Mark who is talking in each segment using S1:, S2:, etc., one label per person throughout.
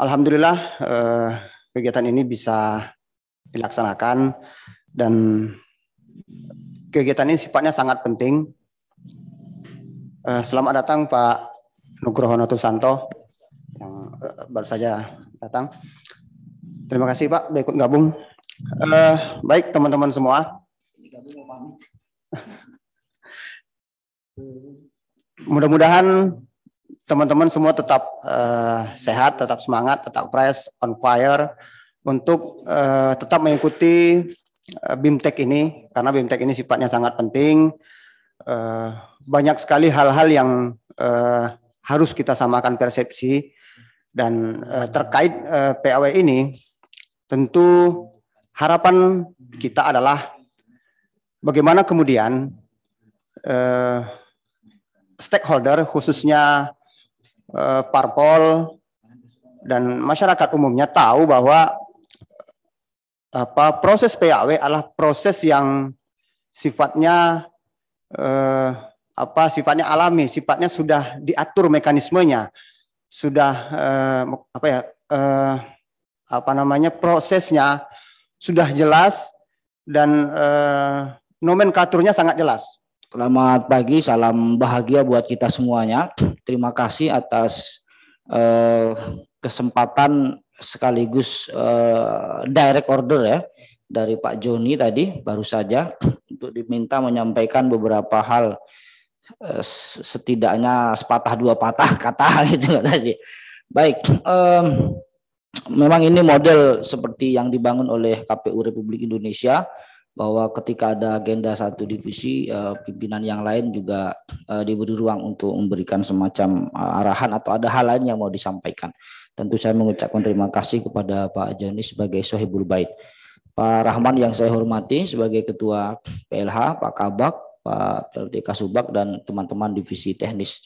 S1: Alhamdulillah eh, kegiatan ini bisa dilaksanakan dan kegiatan ini sifatnya sangat penting. Eh, selamat datang Pak Nugroho Natusanto yang eh, baru saja datang. Terima kasih Pak sudah ikut gabung. Eh, baik teman-teman semua. Mudah-mudahan teman-teman semua tetap uh, sehat, tetap semangat, tetap fresh, on fire untuk uh, tetap mengikuti uh, BIMTEK ini karena BIMTEK ini sifatnya sangat penting. Uh, banyak sekali hal-hal yang uh, harus kita samakan persepsi dan uh, terkait uh, PAW ini tentu harapan kita adalah bagaimana kemudian uh, stakeholder khususnya eh, parpol dan masyarakat umumnya tahu bahwa apa proses PAW adalah proses yang sifatnya eh, apa sifatnya alami, sifatnya sudah diatur mekanismenya, sudah eh, apa ya eh, apa namanya prosesnya sudah jelas dan eh, nomenklaturnya sangat jelas.
S2: Selamat pagi, salam bahagia buat kita semuanya. Terima kasih atas eh, kesempatan sekaligus eh, direct order ya dari Pak Joni tadi baru saja untuk diminta menyampaikan beberapa hal eh, setidaknya sepatah dua patah kata gitu tadi. Baik, memang ini model seperti yang dibangun oleh KPU Republik Indonesia bahwa ketika ada agenda satu divisi eh, pimpinan yang lain juga uh, diberi ruang untuk memberikan semacam eh, arahan atau ada hal lain yang mau disampaikan. Tentu saya mengucapkan terima kasih kepada Pak Joni sebagai Sohibul Bait. Pak Rahman yang saya hormati sebagai Ketua PLH, Pak Kabak, Pak PLT Kasubak, dan teman-teman divisi teknis.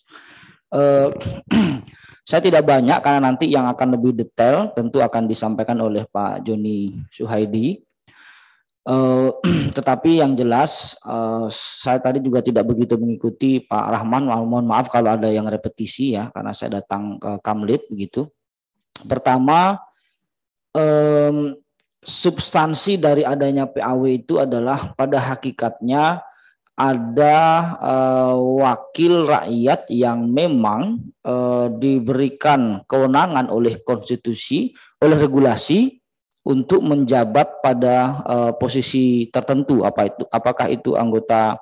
S2: saya tidak banyak karena nanti yang akan lebih detail tentu akan disampaikan oleh Pak Joni Suhaidi Uh, tetapi yang jelas uh, saya tadi juga tidak begitu mengikuti Pak Rahman mohon maaf kalau ada yang repetisi ya karena saya datang ke Kamlit begitu. Pertama um, substansi dari adanya PAW itu adalah pada hakikatnya ada uh, wakil rakyat yang memang uh, diberikan kewenangan oleh konstitusi, oleh regulasi untuk menjabat pada uh, posisi tertentu apa itu apakah itu anggota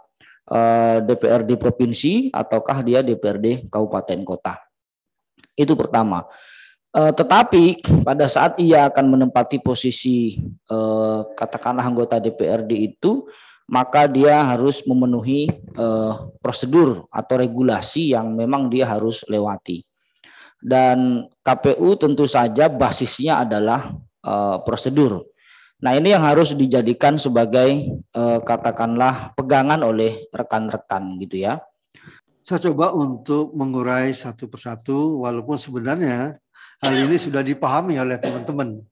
S2: uh, eh, DPRD provinsi ataukah dia DPRD kabupaten kota itu pertama uh, tetapi pada saat ia akan menempati posisi uh, katakanlah anggota DPRD itu maka dia harus memenuhi uh, prosedur atau regulasi yang memang dia harus lewati dan KPU tentu saja basisnya adalah uh, prosedur. Nah ini yang harus dijadikan sebagai uh, katakanlah pegangan oleh rekan-rekan gitu
S3: ya. Saya coba untuk mengurai satu persatu, walaupun sebenarnya hal ini sudah dipahami oleh teman-teman.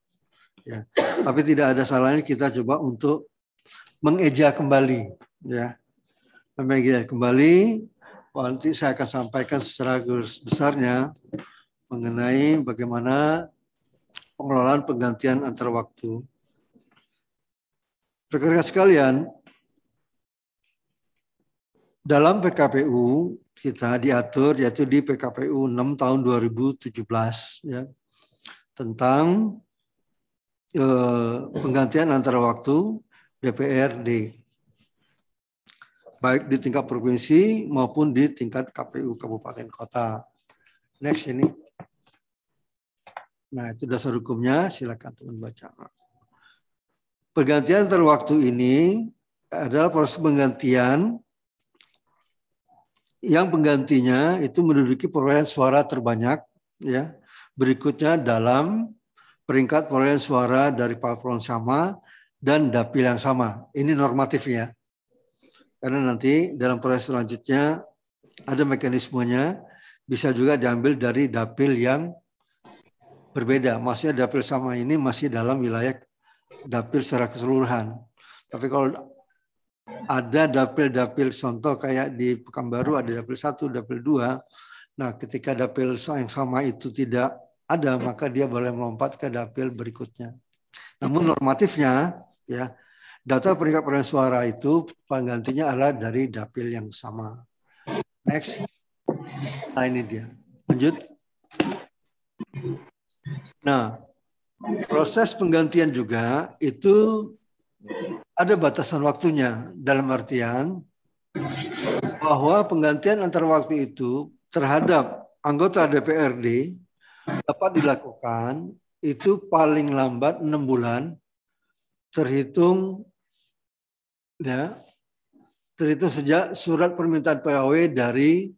S3: Ya, tapi tidak ada salahnya kita coba untuk mengeja kembali, ya, mengeja kembali. Nanti saya akan sampaikan secara besarnya mengenai bagaimana pengelolaan penggantian antar waktu. Rekan-rekan sekalian, dalam PKPU kita diatur yaitu di PKPU 6 tahun 2017 ya tentang eh, penggantian antar waktu DPRD baik di tingkat provinsi maupun di tingkat KPU kabupaten kota. Next ini. Nah, itu dasar hukumnya. Silakan teman baca. Pergantian antar waktu ini adalah proses penggantian yang penggantinya itu menduduki perolehan suara terbanyak ya berikutnya dalam peringkat perolehan suara dari paslon sama dan dapil yang sama ini normatifnya karena nanti dalam proses selanjutnya ada mekanismenya bisa juga diambil dari dapil yang berbeda. Maksudnya dapil sama ini masih dalam wilayah dapil secara keseluruhan. Tapi kalau ada dapil-dapil contoh kayak di Pekanbaru ada dapil satu, dapil dua. Nah, ketika dapil yang sama itu tidak ada, maka dia boleh melompat ke dapil berikutnya. Namun normatifnya ya data peringkat perolehan suara itu penggantinya adalah dari dapil yang sama. Next. Nah, ini dia. Lanjut. Nah, proses penggantian juga itu ada batasan waktunya dalam artian bahwa penggantian antar waktu itu terhadap anggota DPRD dapat dilakukan itu paling lambat enam bulan terhitung ya terhitung sejak surat permintaan PAW dari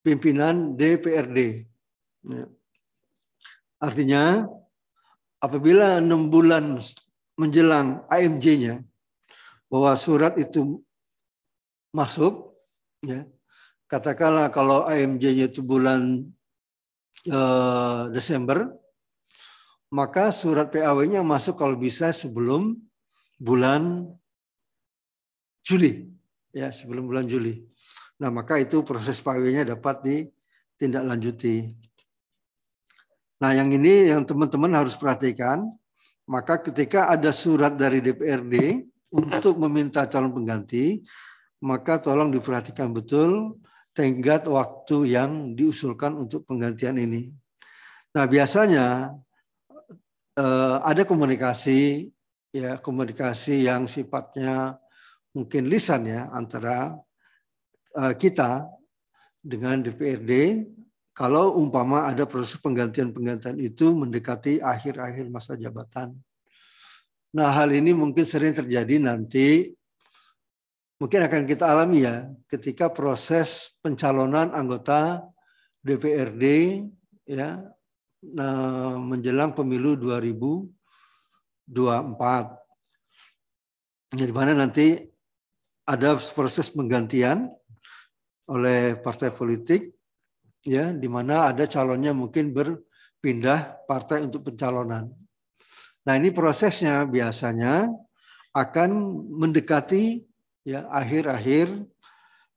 S3: pimpinan DPRD. Ya. Artinya, apabila enam bulan menjelang AMJ-nya, bahwa surat itu masuk, ya, katakanlah kalau AMJ-nya itu bulan eh, Desember, maka surat PAW-nya masuk kalau bisa sebelum bulan Juli, ya sebelum bulan Juli. Nah maka itu proses PAW-nya dapat ditindaklanjuti. Nah, yang ini yang teman-teman harus perhatikan, maka ketika ada surat dari DPRD untuk meminta calon pengganti, maka tolong diperhatikan betul tenggat waktu yang diusulkan untuk penggantian ini. Nah, biasanya eh, ada komunikasi ya komunikasi yang sifatnya mungkin lisan ya antara eh, kita dengan DPRD kalau umpama ada proses penggantian-penggantian itu mendekati akhir-akhir masa jabatan. Nah, hal ini mungkin sering terjadi nanti mungkin akan kita alami ya ketika proses pencalonan anggota DPRD ya nah, menjelang pemilu 2024. Jadi mana nanti ada proses penggantian oleh partai politik ya di mana ada calonnya mungkin berpindah partai untuk pencalonan. Nah, ini prosesnya biasanya akan mendekati ya akhir-akhir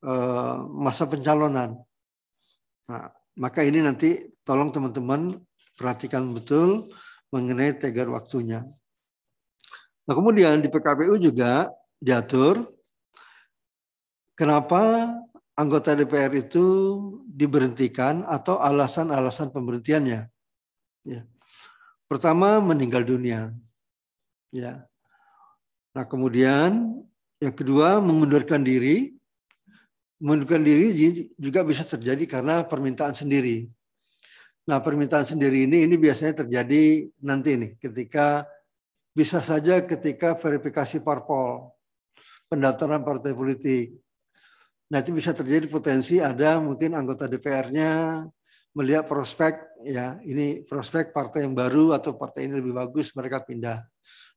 S3: eh, masa pencalonan. Nah, maka ini nanti tolong teman-teman perhatikan betul mengenai tegar waktunya. Nah, kemudian di PKPU juga diatur kenapa anggota DPR itu diberhentikan atau alasan-alasan pemberhentiannya. Ya. Pertama meninggal dunia. Ya. Nah kemudian yang kedua mengundurkan diri. Mengundurkan diri juga bisa terjadi karena permintaan sendiri. Nah permintaan sendiri ini ini biasanya terjadi nanti nih ketika bisa saja ketika verifikasi parpol pendaftaran partai politik nanti bisa terjadi potensi ada mungkin anggota DPR-nya melihat prospek ya ini prospek partai yang baru atau partai ini lebih bagus mereka pindah.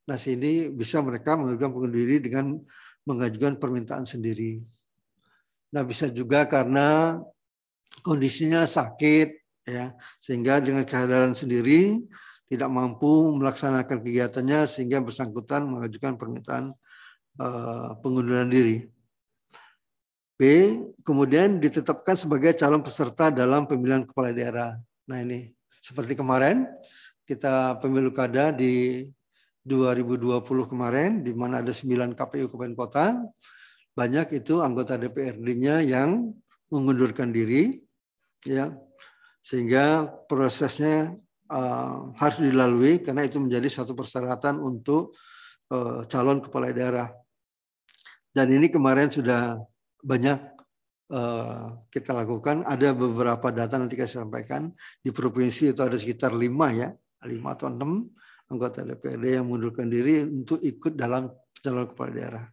S3: Nah sini bisa mereka mengajukan pengunduran diri dengan mengajukan permintaan sendiri. Nah bisa juga karena kondisinya sakit ya sehingga dengan kehadiran sendiri tidak mampu melaksanakan kegiatannya sehingga bersangkutan mengajukan permintaan uh, pengunduran diri. B. Kemudian ditetapkan sebagai calon peserta dalam pemilihan kepala daerah. Nah ini seperti kemarin kita pemilu kada di 2020 kemarin di mana ada 9 KPU kabupaten kota. Banyak itu anggota DPRD-nya yang mengundurkan diri ya. Sehingga prosesnya uh, harus dilalui karena itu menjadi satu persyaratan untuk uh, calon kepala daerah. Dan ini kemarin sudah banyak eh, kita lakukan. Ada beberapa data nanti saya sampaikan. Di provinsi itu ada sekitar lima ya, lima atau enam anggota DPRD yang mengundurkan diri untuk ikut dalam calon kepala daerah.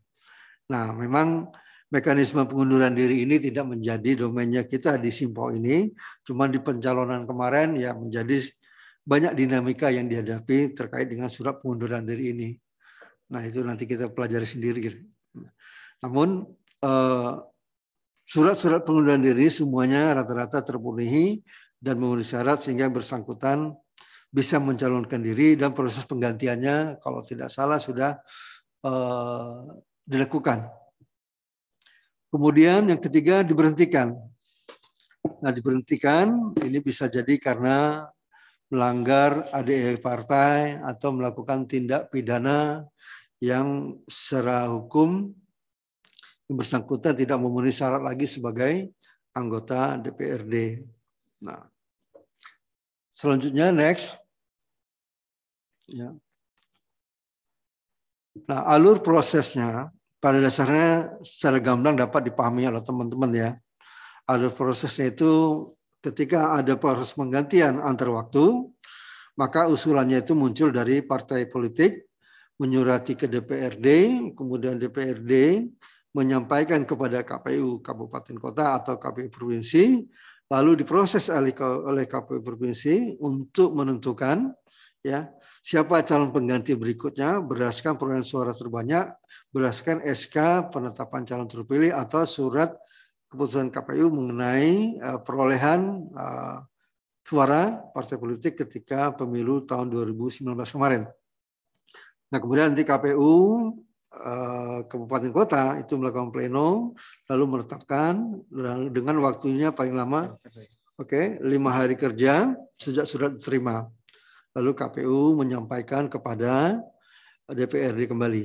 S3: Nah, memang mekanisme pengunduran diri ini tidak menjadi domainnya kita di simpo ini. Cuman di pencalonan kemarin ya menjadi banyak dinamika yang dihadapi terkait dengan surat pengunduran diri ini. Nah, itu nanti kita pelajari sendiri. Namun Eh, surat-surat pengunduran diri semuanya rata-rata terpenuhi dan memenuhi syarat sehingga bersangkutan bisa mencalonkan diri dan proses penggantiannya kalau tidak salah sudah eh, dilakukan. Kemudian yang ketiga diberhentikan. Nah diberhentikan ini bisa jadi karena melanggar ADE partai atau melakukan tindak pidana yang secara hukum yang bersangkutan tidak memenuhi syarat lagi sebagai anggota DPRD. Nah, selanjutnya next. Ya. Nah, alur prosesnya pada dasarnya secara gamblang dapat dipahami oleh teman-teman ya. Alur prosesnya itu ketika ada proses penggantian antar waktu, maka usulannya itu muncul dari partai politik menyurati ke DPRD, kemudian DPRD menyampaikan kepada KPU kabupaten kota atau KPU provinsi, lalu diproses oleh KPU provinsi untuk menentukan ya siapa calon pengganti berikutnya berdasarkan perolehan suara terbanyak, berdasarkan SK penetapan calon terpilih atau surat keputusan KPU mengenai eh, perolehan eh, suara partai politik ketika pemilu tahun 2019 kemarin. Nah, kemudian nanti KPU Eh, kabupaten kota itu melakukan pleno lalu menetapkan dengan waktunya paling lama oke okay, lima hari kerja sejak surat diterima lalu KPU menyampaikan kepada DPRD kembali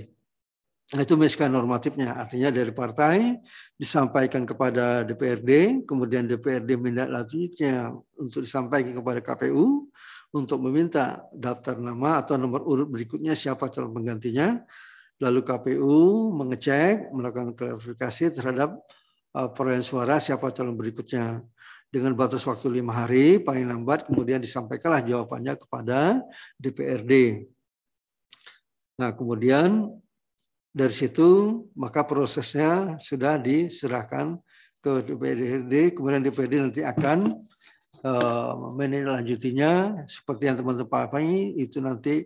S3: nah, itu misikan normatifnya artinya dari partai disampaikan kepada DPRD kemudian DPRD minta lanjutnya untuk disampaikan kepada KPU untuk meminta daftar nama atau nomor urut berikutnya siapa calon penggantinya Lalu KPU mengecek, melakukan klarifikasi uh, perolehan suara siapa calon berikutnya dengan batas waktu lima hari paling lambat kemudian disampaikanlah jawabannya kepada DPRD. Nah kemudian dari situ maka prosesnya sudah diserahkan ke DPRD kemudian DPRD nanti akan uh, eh, lanjutinya seperti yang teman-teman pahami itu nanti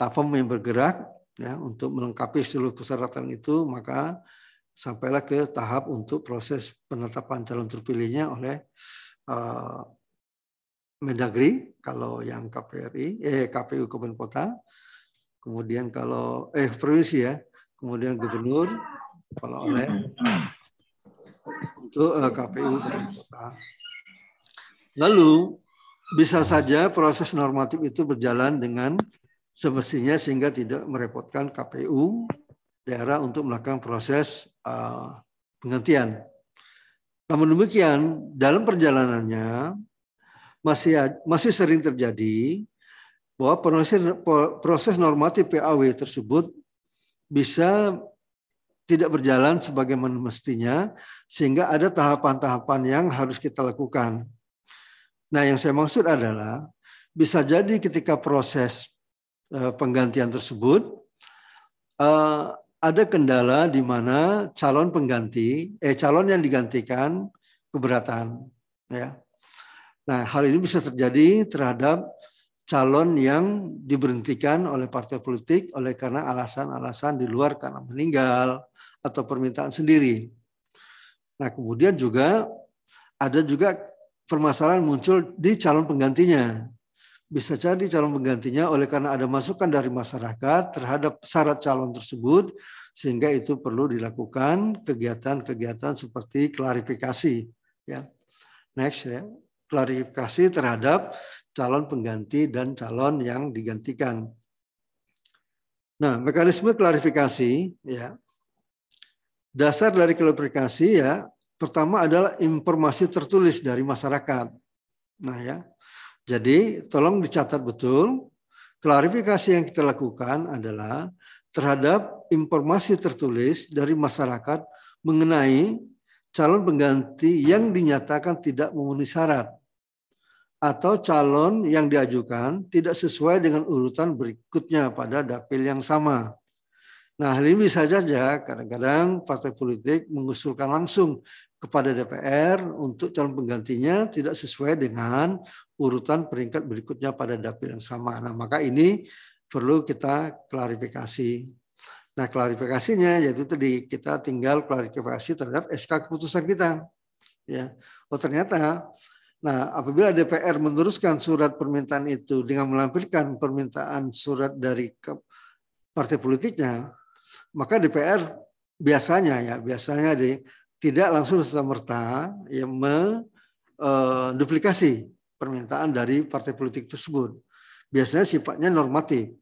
S3: Tafam yang bergerak ya untuk melengkapi seluruh persyaratan itu maka sampailah ke tahap untuk proses penetapan calon terpilihnya oleh uh, Mendagri kalau yang KPRI eh KPU Kabupaten Kota kemudian kalau eh provinsi ya kemudian gubernur kalau oleh untuk uh, eh, KPU Kabupaten Kota lalu bisa saja proses normatif itu berjalan dengan semestinya sehingga tidak merepotkan KPU daerah untuk melakukan proses eh, penggantian penghentian. Namun demikian, dalam perjalanannya masih masih sering terjadi bahwa proses, proses normatif PAW tersebut bisa tidak berjalan sebagaimana mestinya sehingga ada tahapan-tahapan yang harus kita lakukan. Nah, yang saya maksud adalah bisa jadi ketika proses Eh, penggantian tersebut eh, ada kendala di mana calon pengganti eh calon yang digantikan keberatan ya. Nah, hal ini bisa terjadi terhadap calon yang diberhentikan oleh partai politik oleh karena alasan-alasan di luar karena meninggal atau permintaan sendiri. Nah, kemudian juga ada juga permasalahan muncul di calon penggantinya bisa jadi calon penggantinya oleh karena ada masukan dari masyarakat terhadap syarat calon tersebut sehingga itu perlu dilakukan kegiatan-kegiatan seperti klarifikasi ya next ya klarifikasi terhadap calon pengganti dan calon yang digantikan nah mekanisme klarifikasi ya dasar dari klarifikasi ya pertama adalah informasi tertulis dari masyarakat nah ya jadi tolong dicatat betul, klarifikasi yang kita lakukan adalah terhadap informasi tertulis dari masyarakat mengenai calon pengganti yang dinyatakan tidak memenuhi syarat atau calon yang diajukan tidak sesuai dengan urutan berikutnya pada dapil yang sama. Nah, hal ini bisa saja kadang-kadang partai politik mengusulkan langsung kepada DPR untuk calon penggantinya tidak sesuai dengan urutan peringkat berikutnya pada dapil yang sama. Nah, maka ini perlu kita klarifikasi. Nah, klarifikasinya yaitu tadi kita tinggal klarifikasi terhadap SK keputusan kita. Ya. Oh, ternyata Nah, apabila DPR meneruskan surat permintaan itu dengan melampirkan permintaan surat dari partai politiknya, maka DPR biasanya ya biasanya di, tidak langsung serta merta yang menduplikasi eh, permintaan dari partai politik tersebut. Biasanya sifatnya normatif.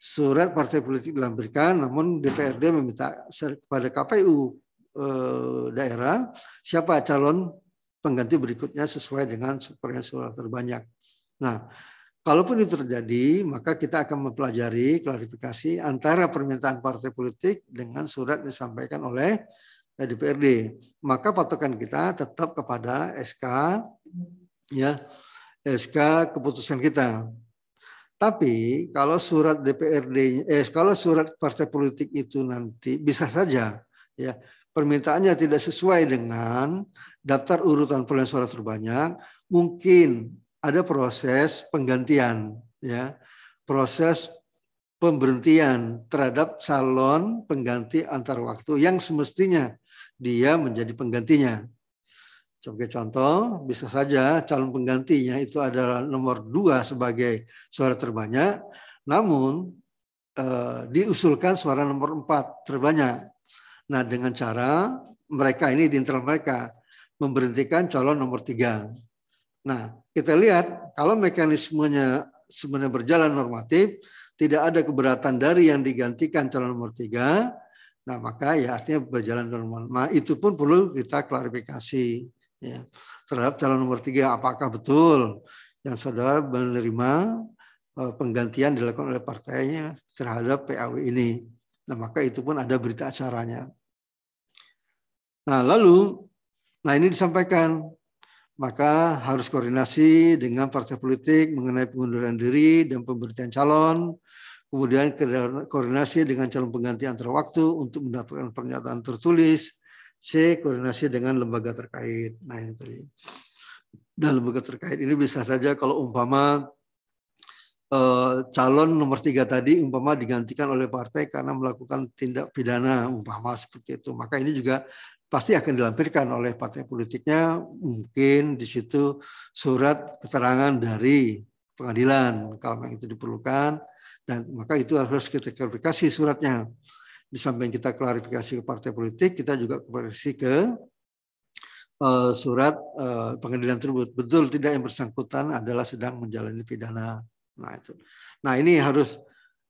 S3: Surat partai politik dilampirkan, namun DPRD meminta kepada KPU eh, daerah siapa calon pengganti berikutnya sesuai dengan perolehan suara terbanyak. Nah, kalaupun itu terjadi, maka kita akan mempelajari klarifikasi antara permintaan partai politik dengan surat yang disampaikan oleh DPRD. Eh, maka patokan kita tetap kepada SK ya SK keputusan kita. Tapi kalau surat DPRD eh kalau surat partai politik itu nanti bisa saja ya permintaannya tidak sesuai dengan daftar urutan perolehan suara terbanyak, mungkin ada proses penggantian ya. Proses pemberhentian terhadap calon pengganti antar waktu yang semestinya dia menjadi penggantinya. Sebagai contoh, bisa saja calon penggantinya itu adalah nomor dua sebagai suara terbanyak, namun eh, diusulkan suara nomor empat terbanyak. Nah, dengan cara mereka ini di internal mereka memberhentikan calon nomor tiga. Nah, kita lihat kalau mekanismenya sebenarnya berjalan normatif, tidak ada keberatan dari yang digantikan calon nomor tiga, nah maka ya artinya berjalan normal. Nah, itu pun perlu kita klarifikasi ya, terhadap calon nomor tiga apakah betul yang saudara menerima eh, penggantian dilakukan oleh partainya terhadap PAW ini. Nah, maka itu pun ada berita acaranya. Nah, lalu nah ini disampaikan maka harus koordinasi dengan partai politik mengenai pengunduran diri dan pemberitaan calon, kemudian koordinasi dengan calon pengganti antar waktu untuk mendapatkan pernyataan tertulis, C. Koordinasi dengan lembaga terkait. Nah ini tadi. Dan lembaga terkait ini bisa saja kalau umpama eh, calon nomor tiga tadi umpama digantikan oleh partai karena melakukan tindak pidana umpama seperti itu. Maka ini juga pasti akan dilampirkan oleh partai politiknya mungkin di situ surat keterangan dari pengadilan kalau memang itu diperlukan dan maka itu harus kita verifikasi suratnya di samping kita klarifikasi ke partai politik, kita juga klarifikasi ke uh, surat uh, pengadilan tersebut. Betul tidak yang bersangkutan adalah sedang menjalani pidana. Nah itu. Nah ini harus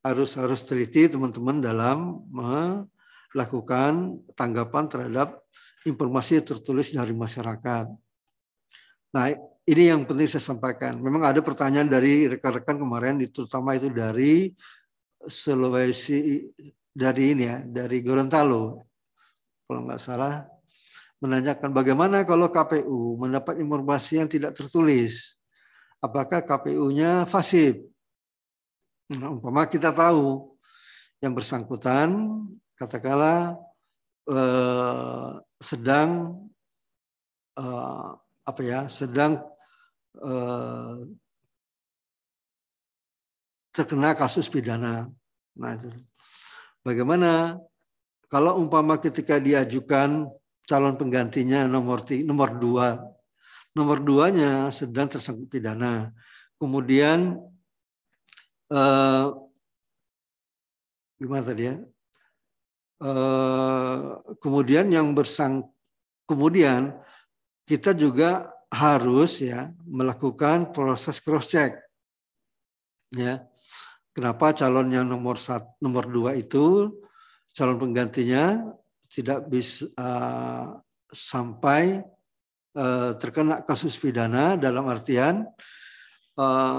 S3: harus harus teliti teman-teman dalam melakukan tanggapan terhadap informasi tertulis dari masyarakat. Nah ini yang penting saya sampaikan. Memang ada pertanyaan dari rekan-rekan kemarin, terutama itu dari Sulawesi dari ini ya, dari Gorontalo. Kalau nggak salah menanyakan bagaimana kalau KPU mendapat informasi yang tidak tertulis. Apakah KPU-nya fasib? Nah, umpama kita tahu yang bersangkutan katakanlah eh, sedang eh, apa ya, sedang eh, terkena kasus pidana. Nah, itu Bagaimana kalau umpama ketika diajukan calon penggantinya nomor nomor dua, nomor duanya sedang tersangkut pidana, kemudian eh, gimana tadi ya? Eh, kemudian yang bersang, kemudian kita juga harus ya melakukan proses cross check ya Kenapa calon yang nomor satu, nomor dua itu calon penggantinya tidak bisa uh, eh, sampai uh, terkena kasus pidana dalam artian uh,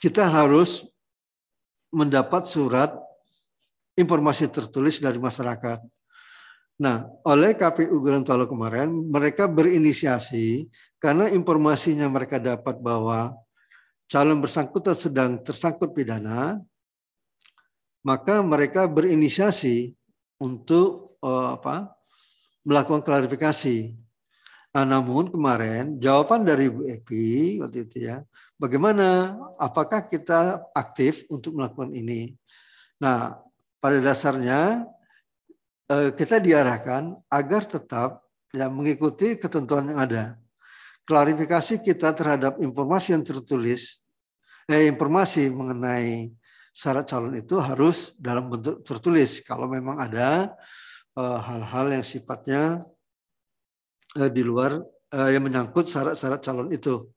S3: kita harus mendapat surat informasi tertulis dari masyarakat. Nah, oleh KPU Gorontalo kemarin, mereka berinisiasi karena informasinya mereka dapat bahwa calon bersangkutan sedang tersangkut pidana, maka mereka berinisiasi untuk uh, apa melakukan klarifikasi. Nah, namun kemarin jawaban dari Bu Epi waktu itu ya, bagaimana apakah kita aktif untuk melakukan ini? Nah, pada dasarnya uh, kita diarahkan agar tetap ya mengikuti ketentuan yang ada klarifikasi kita terhadap informasi yang tertulis, eh, informasi mengenai syarat calon itu harus dalam bentuk tertulis. Kalau memang ada eh, hal-hal eh, yang sifatnya eh, di luar eh, yang menyangkut syarat-syarat calon itu.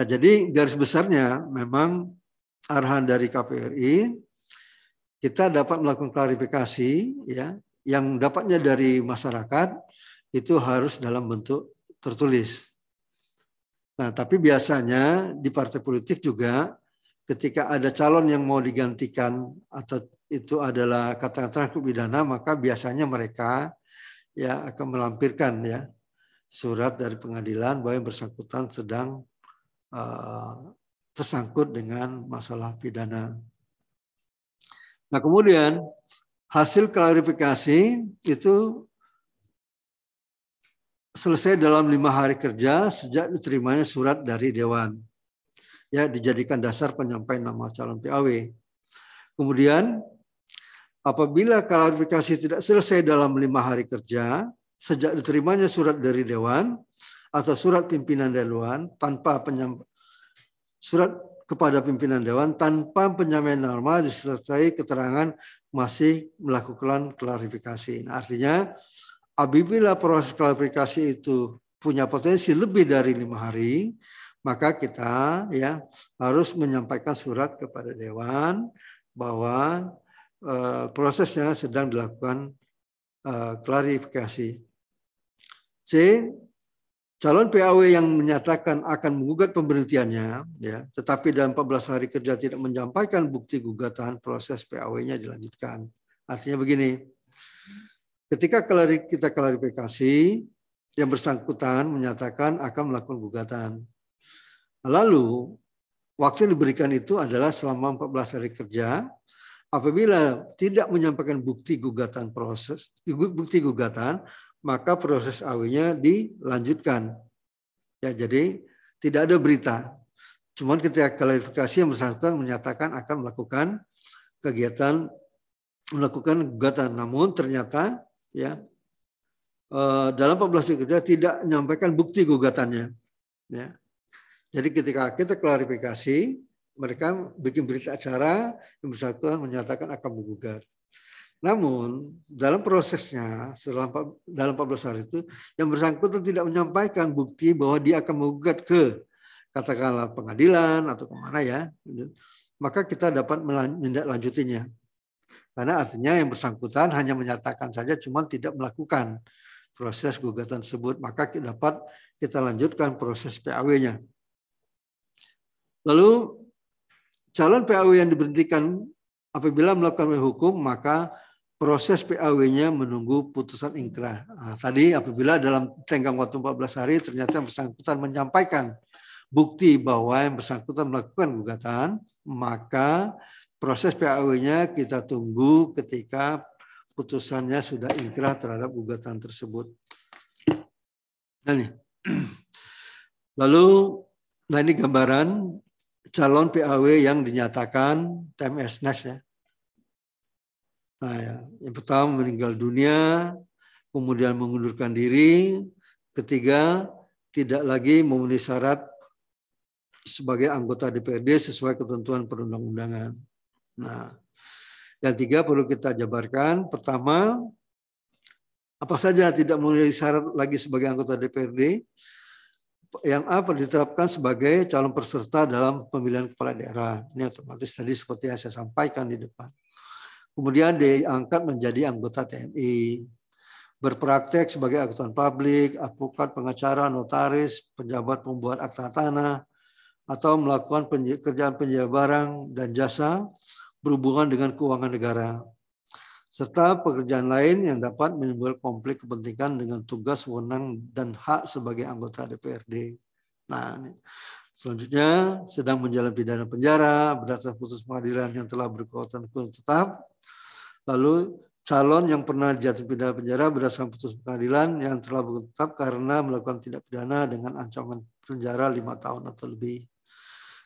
S3: Nah, jadi garis besarnya memang arahan dari KPRI kita dapat melakukan klarifikasi ya yang dapatnya dari masyarakat itu harus dalam bentuk tertulis. Nah, tapi biasanya di partai politik juga ketika ada calon yang mau digantikan atau itu adalah kata katakanlah pidana, maka biasanya mereka ya akan melampirkan ya surat dari pengadilan bahwa yang bersangkutan sedang uh, tersangkut dengan masalah pidana. Nah, kemudian hasil klarifikasi itu selesai dalam lima hari kerja sejak diterimanya surat dari Dewan. Ya, dijadikan dasar penyampaian nama calon PAW. Kemudian, apabila klarifikasi tidak selesai dalam lima hari kerja, sejak diterimanya surat dari Dewan atau surat pimpinan Dewan tanpa penyampa, surat kepada pimpinan Dewan tanpa penyampaian norma disertai keterangan masih melakukan klarifikasi. Nah, artinya apabila proses klarifikasi itu punya potensi lebih dari lima hari, maka kita ya harus menyampaikan surat kepada dewan bahwa e, prosesnya sedang dilakukan e, klarifikasi. C. Calon PAW yang menyatakan akan menggugat pemberhentiannya, ya, tetapi dalam 14 hari kerja tidak menyampaikan bukti gugatan, proses PAW-nya dilanjutkan. Artinya begini, Ketika kita klarifikasi, yang bersangkutan menyatakan akan melakukan gugatan. Lalu, waktu yang diberikan itu adalah selama 14 hari kerja. Apabila tidak menyampaikan bukti gugatan proses, bukti gugatan, maka proses AW-nya dilanjutkan. Ya, jadi tidak ada berita. Cuman ketika klarifikasi yang bersangkutan menyatakan akan melakukan kegiatan melakukan gugatan. Namun ternyata ya eh, dalam pembelasan kerja tidak menyampaikan bukti gugatannya. Ya. Jadi ketika kita klarifikasi, mereka bikin berita acara yang bersangkutan menyatakan akan menggugat. Namun dalam prosesnya setelah dalam 14 hari itu yang bersangkutan tidak menyampaikan bukti bahwa dia akan menggugat ke katakanlah pengadilan atau kemana ya, maka kita dapat menindaklanjutinya. Karena artinya yang bersangkutan hanya menyatakan saja cuman tidak melakukan proses gugatan tersebut. Maka kita dapat kita lanjutkan proses PAW-nya. Lalu calon PAW yang diberhentikan apabila melakukan hukum maka proses PAW-nya menunggu putusan inkrah. Nah, tadi apabila dalam tenggang waktu 14 hari ternyata yang bersangkutan menyampaikan bukti bahwa yang bersangkutan melakukan gugatan, maka Proses PAW-nya kita tunggu ketika putusannya sudah inkrah terhadap gugatan tersebut. Lalu, nah ini gambaran calon PAW yang dinyatakan TMS Next ya. Nah, ya. yang pertama meninggal dunia, kemudian mengundurkan diri, ketiga tidak lagi memenuhi syarat sebagai anggota DPRD sesuai ketentuan perundang-undangan. Nah, yang tiga perlu kita jabarkan. Pertama, apa saja tidak memenuhi syarat lagi sebagai anggota DPRD yang A diterapkan sebagai calon peserta dalam pemilihan kepala daerah. Ini otomatis tadi seperti yang saya sampaikan di depan. Kemudian diangkat menjadi anggota TNI. Berpraktek sebagai anggota publik, advokat, pengacara, notaris, pejabat pembuat akta tanah, atau melakukan pekerjaan penjual barang dan jasa berhubungan dengan keuangan negara, serta pekerjaan lain yang dapat menimbulkan konflik kepentingan dengan tugas, wewenang, dan hak sebagai anggota DPRD. Nah, selanjutnya sedang menjalani pidana penjara berdasarkan putus pengadilan yang telah berkekuatan hukum tetap. Lalu calon yang pernah jatuh pidana penjara berdasarkan putus pengadilan yang telah berkekuatan tetap karena melakukan tindak pidana dengan ancaman penjara lima tahun atau lebih.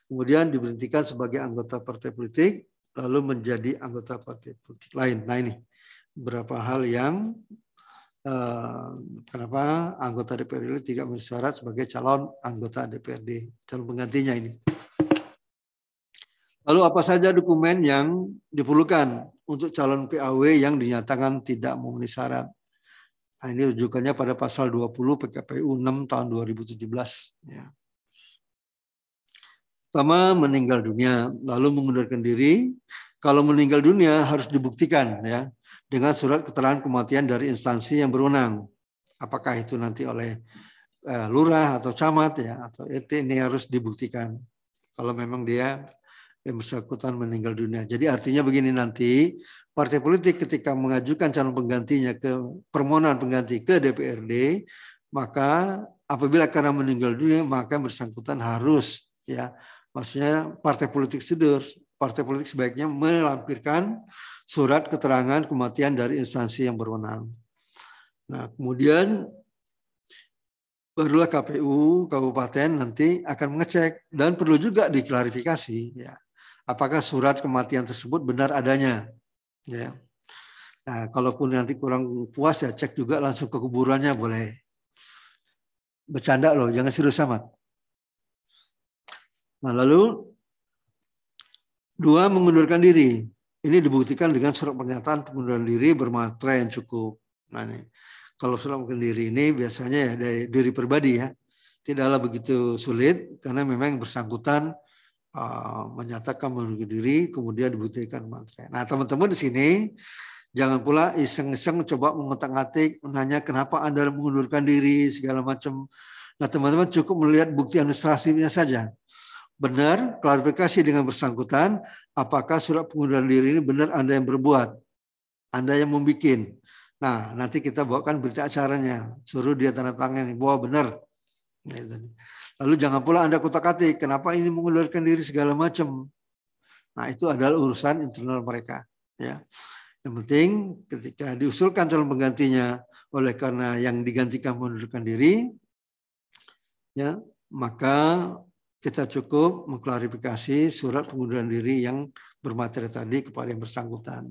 S3: Kemudian diberhentikan sebagai anggota partai politik lalu menjadi anggota partai politik lain. Nah ini berapa hal yang eh, kenapa anggota DPRD tidak mensyarat sebagai calon anggota DPRD calon penggantinya ini. Lalu apa saja dokumen yang diperlukan untuk calon PAW yang dinyatakan tidak memenuhi syarat? Nah, ini rujukannya pada pasal 20 PKPU 6 tahun 2017. Ya. Pertama meninggal dunia, lalu mengundurkan diri. Kalau meninggal dunia harus dibuktikan ya dengan surat keterangan kematian dari instansi yang berwenang. Apakah itu nanti oleh uh, lurah atau camat ya atau RT e ini harus dibuktikan kalau memang dia yang bersangkutan meninggal dunia. Jadi artinya begini nanti partai politik ketika mengajukan calon penggantinya ke permohonan pengganti ke DPRD maka apabila karena meninggal dunia maka bersangkutan harus ya Maksudnya partai politik sederh, partai politik sebaiknya melampirkan surat keterangan kematian dari instansi yang berwenang. Nah, kemudian barulah KPU kabupaten nanti akan mengecek dan perlu juga diklarifikasi ya. Apakah surat kematian tersebut benar adanya? Ya. Nah, kalaupun nanti kurang puas ya cek juga langsung ke kuburannya boleh. Bercanda loh, jangan serius amat. Nah, lalu dua mengundurkan diri. Ini dibuktikan dengan surat pernyataan pengunduran diri bermaterai yang cukup. Nah, ini. kalau surat pengunduran diri ini biasanya ya dari diri pribadi ya, tidaklah begitu sulit karena memang bersangkutan uh, menyatakan mengundurkan diri kemudian dibuktikan materai. Nah, teman-teman di sini Jangan pula iseng-iseng coba mengotak-atik, menanya kenapa Anda mengundurkan diri, segala macam. Nah, teman-teman cukup melihat bukti administrasinya saja. Benar, klarifikasi dengan bersangkutan, apakah surat pengunduran diri ini benar Anda yang berbuat? Anda yang membuat. Nah, nanti kita bawakan berita acaranya. Suruh dia tanda tangan, bahwa benar. Nah, Lalu jangan pula Anda kutak katik kenapa ini mengundurkan diri segala macam. Nah, itu adalah urusan internal mereka. Ya. Yang penting ketika diusulkan calon penggantinya oleh karena yang digantikan mengundurkan diri, ya maka kita cukup mengklarifikasi surat pengunduran diri yang bermateri tadi kepada yang bersangkutan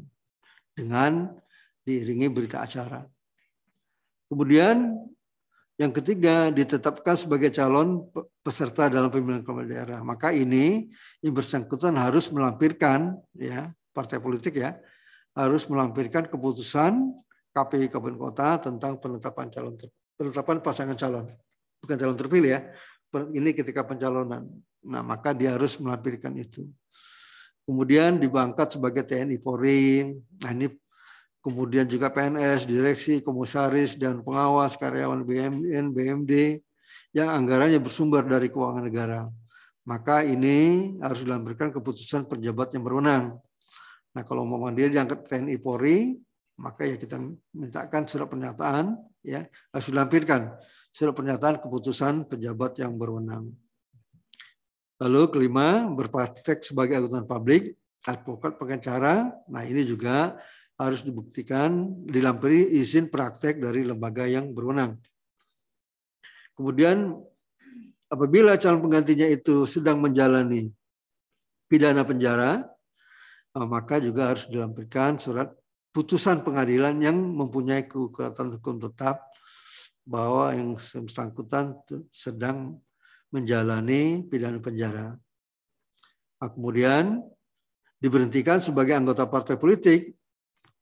S3: dengan diiringi berita acara. Kemudian yang ketiga ditetapkan sebagai calon peserta dalam pemilihan kepala daerah. Maka ini yang bersangkutan harus melampirkan ya partai politik ya harus melampirkan keputusan KPI Kabupaten Kota tentang penetapan calon penetapan pasangan calon bukan calon terpilih ya ini ketika pencalonan. Nah, maka dia harus melampirkan itu. Kemudian dibangkat sebagai TNI Polri. Nah, ini kemudian juga PNS, direksi, komisaris, dan pengawas karyawan BMN, BMD yang anggarannya bersumber dari keuangan negara. Maka ini harus dilampirkan keputusan pejabat yang berwenang. Nah, kalau mau dia diangkat TNI Polri, maka ya kita mintakan surat pernyataan ya harus dilampirkan surat pernyataan keputusan pejabat yang berwenang. Lalu kelima, berpraktek sebagai akuntan publik, advokat pengacara. Nah ini juga harus dibuktikan dilampiri izin praktek dari lembaga yang berwenang. Kemudian apabila calon penggantinya itu sedang menjalani pidana penjara, eh, maka juga harus dilampirkan surat putusan pengadilan yang mempunyai kekuatan hukum tetap bahwa yang bersangkutan sedang menjalani pidana penjara. Nah, kemudian diberhentikan sebagai anggota partai politik,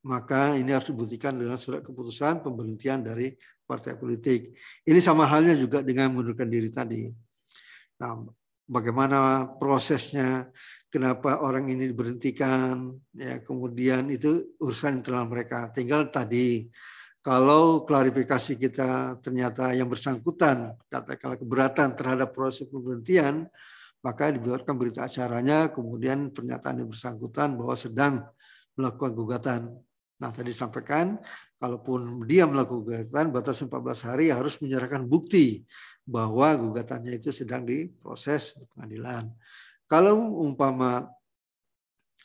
S3: maka ini harus dibuktikan dengan surat keputusan pemberhentian dari partai politik. Ini sama halnya juga dengan mengundurkan diri tadi. Nah, bagaimana prosesnya, kenapa orang ini diberhentikan, ya kemudian itu urusan internal mereka. Tinggal tadi kalau klarifikasi kita ternyata yang bersangkutan katakanlah keberatan terhadap proses pemberhentian, maka dibuatkan berita acaranya, kemudian pernyataan yang bersangkutan bahwa sedang melakukan gugatan. Nah, tadi sampaikan, kalaupun dia melakukan gugatan, batas 14 hari harus menyerahkan bukti bahwa gugatannya itu sedang diproses di pengadilan. Kalau umpama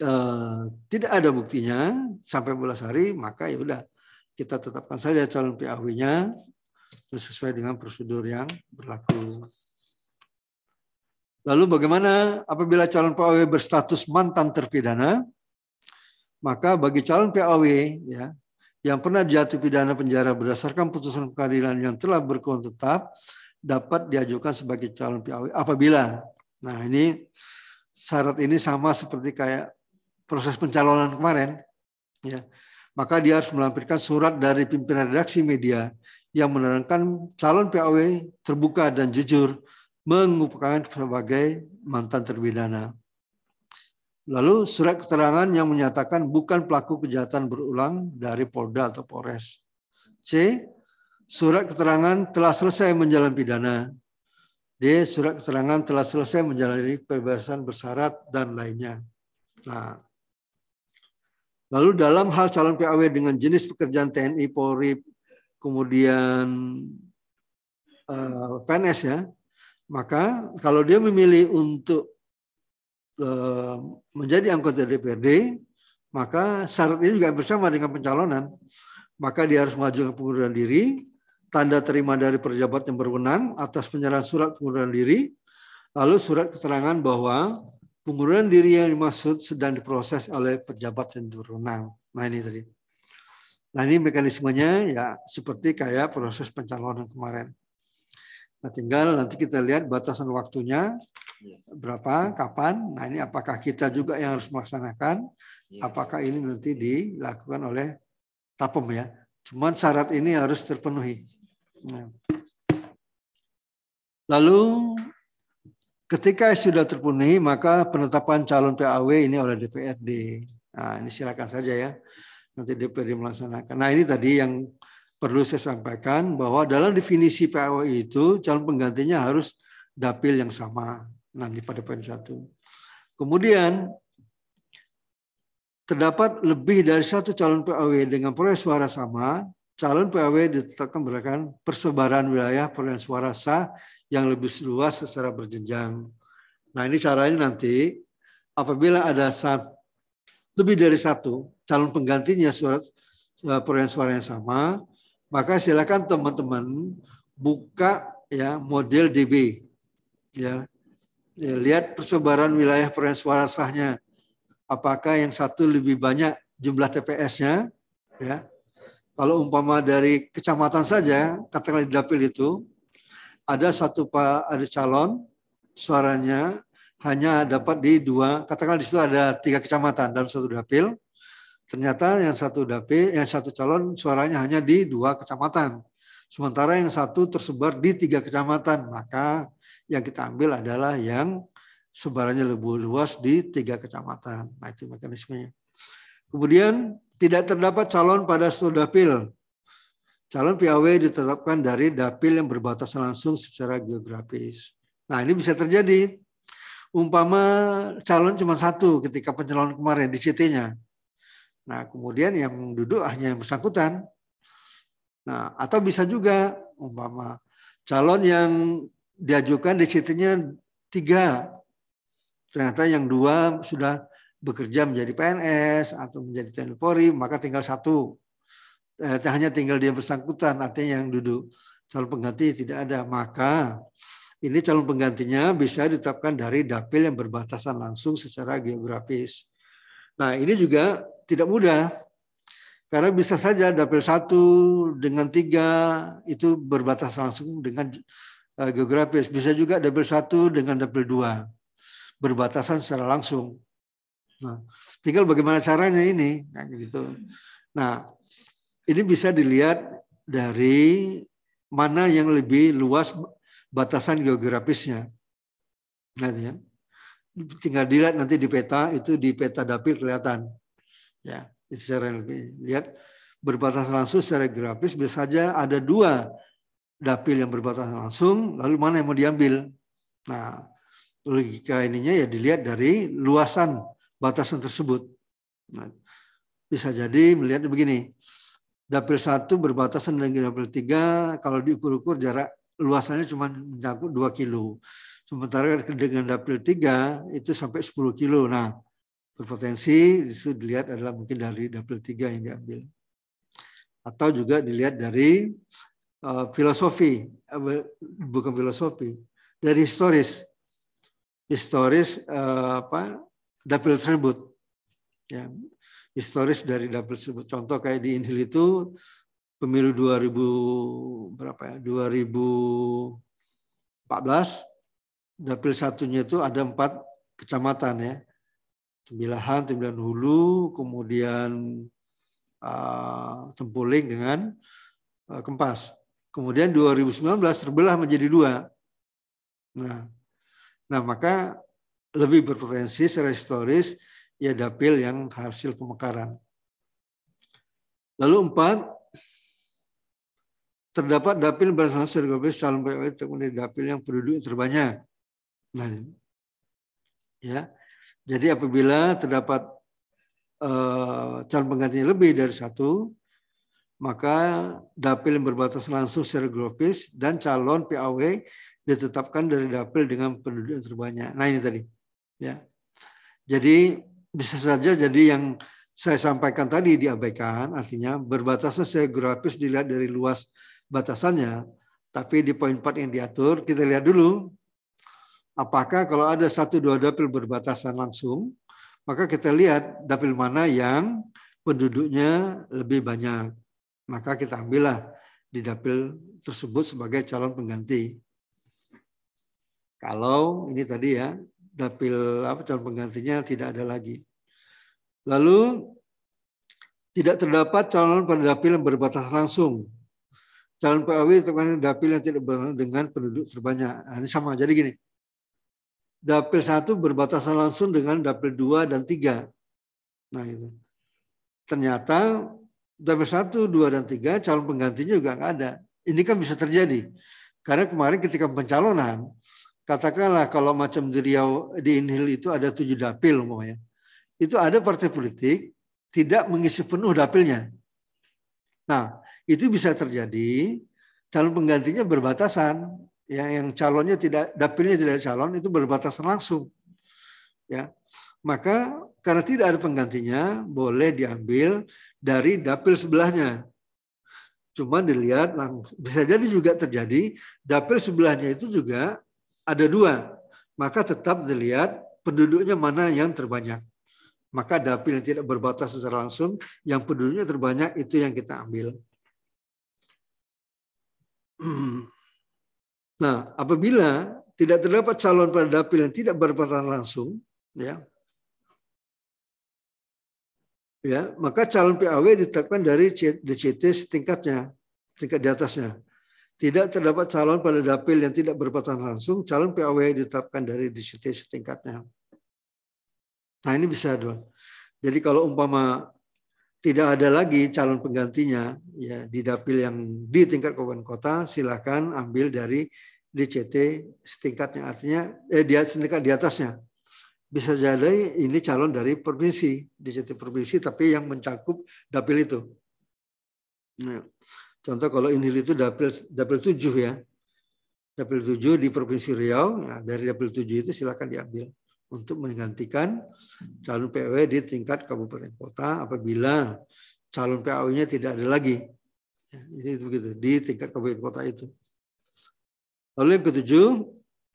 S3: eh, tidak ada buktinya sampai 14 hari, maka ya udah kita tetapkan saja calon PAW-nya sesuai dengan prosedur yang berlaku. Lalu bagaimana apabila calon PAW berstatus mantan terpidana? Maka bagi calon PAW ya yang pernah dijatuhi pidana penjara berdasarkan putusan pengadilan yang telah berkuat tetap dapat diajukan sebagai calon PAW apabila nah ini syarat ini sama seperti kayak proses pencalonan kemarin ya maka dia harus melampirkan surat dari pimpinan redaksi media yang menerangkan calon PAW terbuka dan jujur mengupakan sebagai mantan terpidana. Lalu surat keterangan yang menyatakan bukan pelaku kejahatan berulang dari Polda atau Polres. C. Surat keterangan telah selesai menjalani pidana. D. Surat keterangan telah selesai menjalani pembebasan bersyarat dan lainnya. Nah, Lalu dalam hal calon PAW dengan jenis pekerjaan TNI, Polri, kemudian eh, PNS ya, maka kalau dia memilih untuk eh, menjadi anggota DPRD, maka syarat ini juga bersama dengan pencalonan. Maka dia harus mengajukan pengunduran diri, tanda terima dari pejabat yang berwenang atas penyerahan surat pengunduran diri, lalu surat keterangan bahwa pengunduran diri yang dimaksud sedang diproses oleh pejabat yang berwenang. Nah ini tadi. Nah ini mekanismenya ya seperti kayak proses pencalonan kemarin. Nah tinggal nanti kita lihat batasan waktunya berapa, kapan. Nah ini apakah kita juga yang harus melaksanakan? Ya. Apakah ini nanti dilakukan oleh Tapem ya? Cuman syarat ini harus terpenuhi. Nah. Lalu Ketika sudah terpenuhi, maka penetapan calon PAW ini oleh DPRD. Nah, ini silakan saja ya. Nanti DPRD melaksanakan. Nah, ini tadi yang perlu saya sampaikan bahwa dalam definisi PAW itu calon penggantinya harus dapil yang sama. Nanti pada poin satu. Kemudian terdapat lebih dari satu calon PAW dengan perolehan suara sama, calon PAW ditetapkan berdasarkan persebaran wilayah perolehan suara sah yang lebih luas secara berjenjang. Nah ini caranya nanti apabila ada satu, lebih dari satu calon penggantinya surat eh, perolehan suara yang sama, maka silakan teman-teman buka ya model DB ya, ya lihat persebaran wilayah perolehan suara sahnya apakah yang satu lebih banyak jumlah TPS-nya ya kalau umpama dari kecamatan saja katakanlah di dapil itu ada satu pak ada calon suaranya hanya dapat di dua katakanlah di situ ada tiga kecamatan dalam satu dapil ternyata yang satu dapil yang satu calon suaranya hanya di dua kecamatan sementara yang satu tersebar di tiga kecamatan maka yang kita ambil adalah yang sebarannya lebih luas di tiga kecamatan nah itu mekanismenya kemudian tidak terdapat calon pada satu dapil Calon PAW ditetapkan dari dapil yang berbatasan langsung secara geografis. Nah, ini bisa terjadi. Umpama calon cuma satu ketika pencalonan kemarin di CT-nya. Nah, kemudian yang duduk hanya yang bersangkutan. Nah, atau bisa juga umpama calon yang diajukan di CT-nya tiga. Ternyata yang dua sudah bekerja menjadi PNS atau menjadi TNI Polri, maka tinggal satu eh, hanya tinggal dia bersangkutan artinya yang duduk calon pengganti tidak ada maka ini calon penggantinya bisa ditetapkan dari dapil yang berbatasan langsung secara geografis. Nah ini juga tidak mudah karena bisa saja dapil satu dengan tiga itu berbatasan langsung dengan eh, geografis. Bisa juga dapil satu dengan dapil dua berbatasan secara langsung. Nah, tinggal bagaimana caranya ini, nah, gitu. Nah, ini bisa dilihat dari mana yang lebih luas batasan geografisnya. Nanti ya. Tinggal dilihat nanti di peta, itu di peta dapil kelihatan. Ya, itu secara lebih. Lihat berbatasan langsung secara geografis bisa saja ada dua dapil yang berbatasan langsung, lalu mana yang mau diambil. Nah, logika ininya ya dilihat dari luasan batasan tersebut. Nah, bisa jadi melihat begini, dapil 1 berbatasan dengan dapil 3 kalau diukur-ukur jarak luasannya cuma mencakup 2 kilo. Sementara dengan dapil 3 itu sampai 10 kilo. Nah, berpotensi itu dilihat adalah mungkin dari dapil 3 yang diambil. Atau juga dilihat dari uh, filosofi, eh, bukan filosofi, dari historis. Historis uh, apa dapil tersebut. Ya, historis dari dapil tersebut. Contoh kayak di Inhil itu pemilu 2000 berapa ya? 2014 dapil satunya itu ada empat kecamatan ya. Tembilahan, Tembilan Hulu, kemudian uh, ah, Tempuling dengan uh, Kempas. Kemudian 2019 terbelah menjadi dua. Nah, nah maka lebih berpotensi secara historis ya dapil yang hasil pemekaran. Lalu empat, terdapat dapil bersama sergobis calon PW tekuni dapil yang penduduk terbanyak. Nah, ya. Jadi apabila terdapat uh, calon penggantinya lebih dari satu, maka dapil yang berbatas langsung secara geografis dan calon PAW ditetapkan dari dapil dengan penduduk yang terbanyak. Nah ini tadi, ya. Jadi bisa saja jadi yang saya sampaikan tadi diabaikan, artinya berbatasan secara geografis dilihat dari luas batasannya. Tapi di poin 4 yang diatur, kita lihat dulu apakah kalau ada satu dua dapil berbatasan langsung, maka kita lihat dapil mana yang penduduknya lebih banyak. Maka kita ambillah di dapil tersebut sebagai calon pengganti. Kalau ini tadi ya, dapil apa calon penggantinya tidak ada lagi. Lalu tidak terdapat calon pada dapil yang berbatas langsung. Calon PAW kan dapil yang tidak berbatas dengan penduduk terbanyak. Nah, ini sama. Jadi gini, dapil satu berbatasan langsung dengan dapil dua dan tiga. Nah itu. Ternyata dapil satu, dua dan tiga calon penggantinya juga nggak ada. Ini kan bisa terjadi. Karena kemarin ketika pencalonan katakanlah kalau macam di Riau di Inhil itu ada tujuh dapil ya Itu ada partai politik tidak mengisi penuh dapilnya. Nah, itu bisa terjadi calon penggantinya berbatasan ya yang calonnya tidak dapilnya tidak calon itu berbatasan langsung ya maka karena tidak ada penggantinya boleh diambil dari dapil sebelahnya Cuman dilihat langsung bisa jadi juga terjadi dapil sebelahnya itu juga ada dua, maka tetap dilihat penduduknya mana yang terbanyak. Maka dapil yang tidak berbatas secara langsung, yang penduduknya terbanyak itu yang kita ambil. Nah, apabila tidak terdapat calon pada dapil yang tidak berbatas langsung, ya, ya maka calon PAW ditetapkan dari DCT setingkatnya, tingkat di atasnya. Tidak terdapat calon pada dapil yang tidak berpasangan langsung, calon PAW ditetapkan dari DCT setingkatnya. Nah ini bisa dong. Jadi kalau umpama tidak ada lagi calon penggantinya ya di dapil yang di tingkat kabupaten kota, silakan ambil dari DCT setingkatnya artinya eh dia setingkat di atasnya. Bisa jadi ini calon dari provinsi, DCT provinsi tapi yang mencakup dapil itu. Nah, Contoh kalau ini itu dapil dapil 7 ya. Dapil 7 di Provinsi Riau, ya, dari dapil 7 itu silakan diambil untuk menggantikan calon PW e di tingkat kabupaten kota apabila calon PAW-nya tidak ada lagi. Ya, ini begitu di tingkat kabupaten kota itu. Lalu yang ketujuh,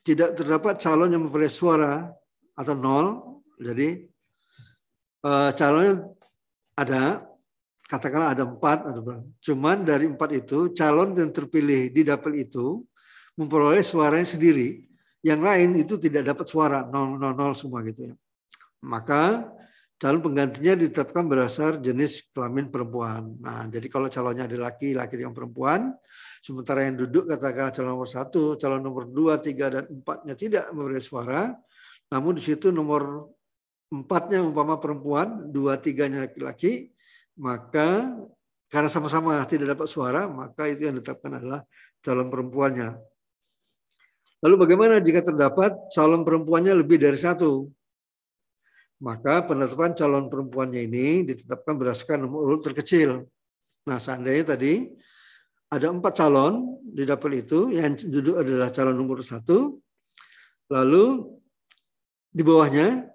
S3: tidak terdapat calon yang memperoleh suara atau nol. Jadi eh, calonnya ada katakanlah ada empat, atau berapa. Cuman dari empat itu calon yang terpilih di dapil itu memperoleh suaranya sendiri. Yang lain itu tidak dapat suara nol nol semua gitu ya. Maka calon penggantinya ditetapkan berdasar jenis kelamin perempuan. Nah, jadi kalau calonnya ada laki, laki yang perempuan, sementara yang duduk katakan calon nomor satu, calon nomor dua, tiga, dan empatnya tidak memperoleh suara, namun di situ nomor empatnya umpama perempuan, dua tiganya laki-laki, maka karena sama-sama tidak dapat suara, maka itu yang ditetapkan adalah calon perempuannya. Lalu bagaimana jika terdapat calon perempuannya lebih dari satu? Maka penetapan calon perempuannya ini ditetapkan berdasarkan nomor urut terkecil. Nah, seandainya tadi ada empat calon di dapil itu, yang duduk adalah calon nomor satu, lalu di bawahnya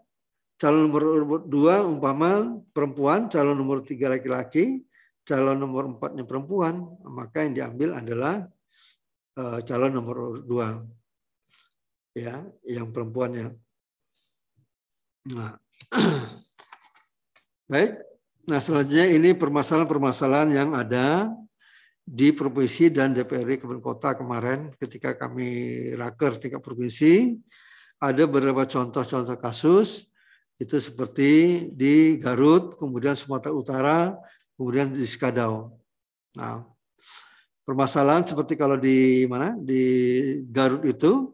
S3: calon nomor dua umpama perempuan, calon nomor tiga laki-laki, calon nomor empatnya perempuan, maka yang diambil adalah eh, calon nomor dua, ya, yang perempuannya. Nah. Baik, nah selanjutnya ini permasalahan-permasalahan yang ada di provinsi dan DPRD Kabupaten Kota kemarin ketika kami raker tingkat provinsi ada beberapa contoh-contoh kasus itu seperti di Garut, kemudian Sumatera Utara, kemudian di Skadau. Nah, permasalahan seperti kalau di mana di Garut itu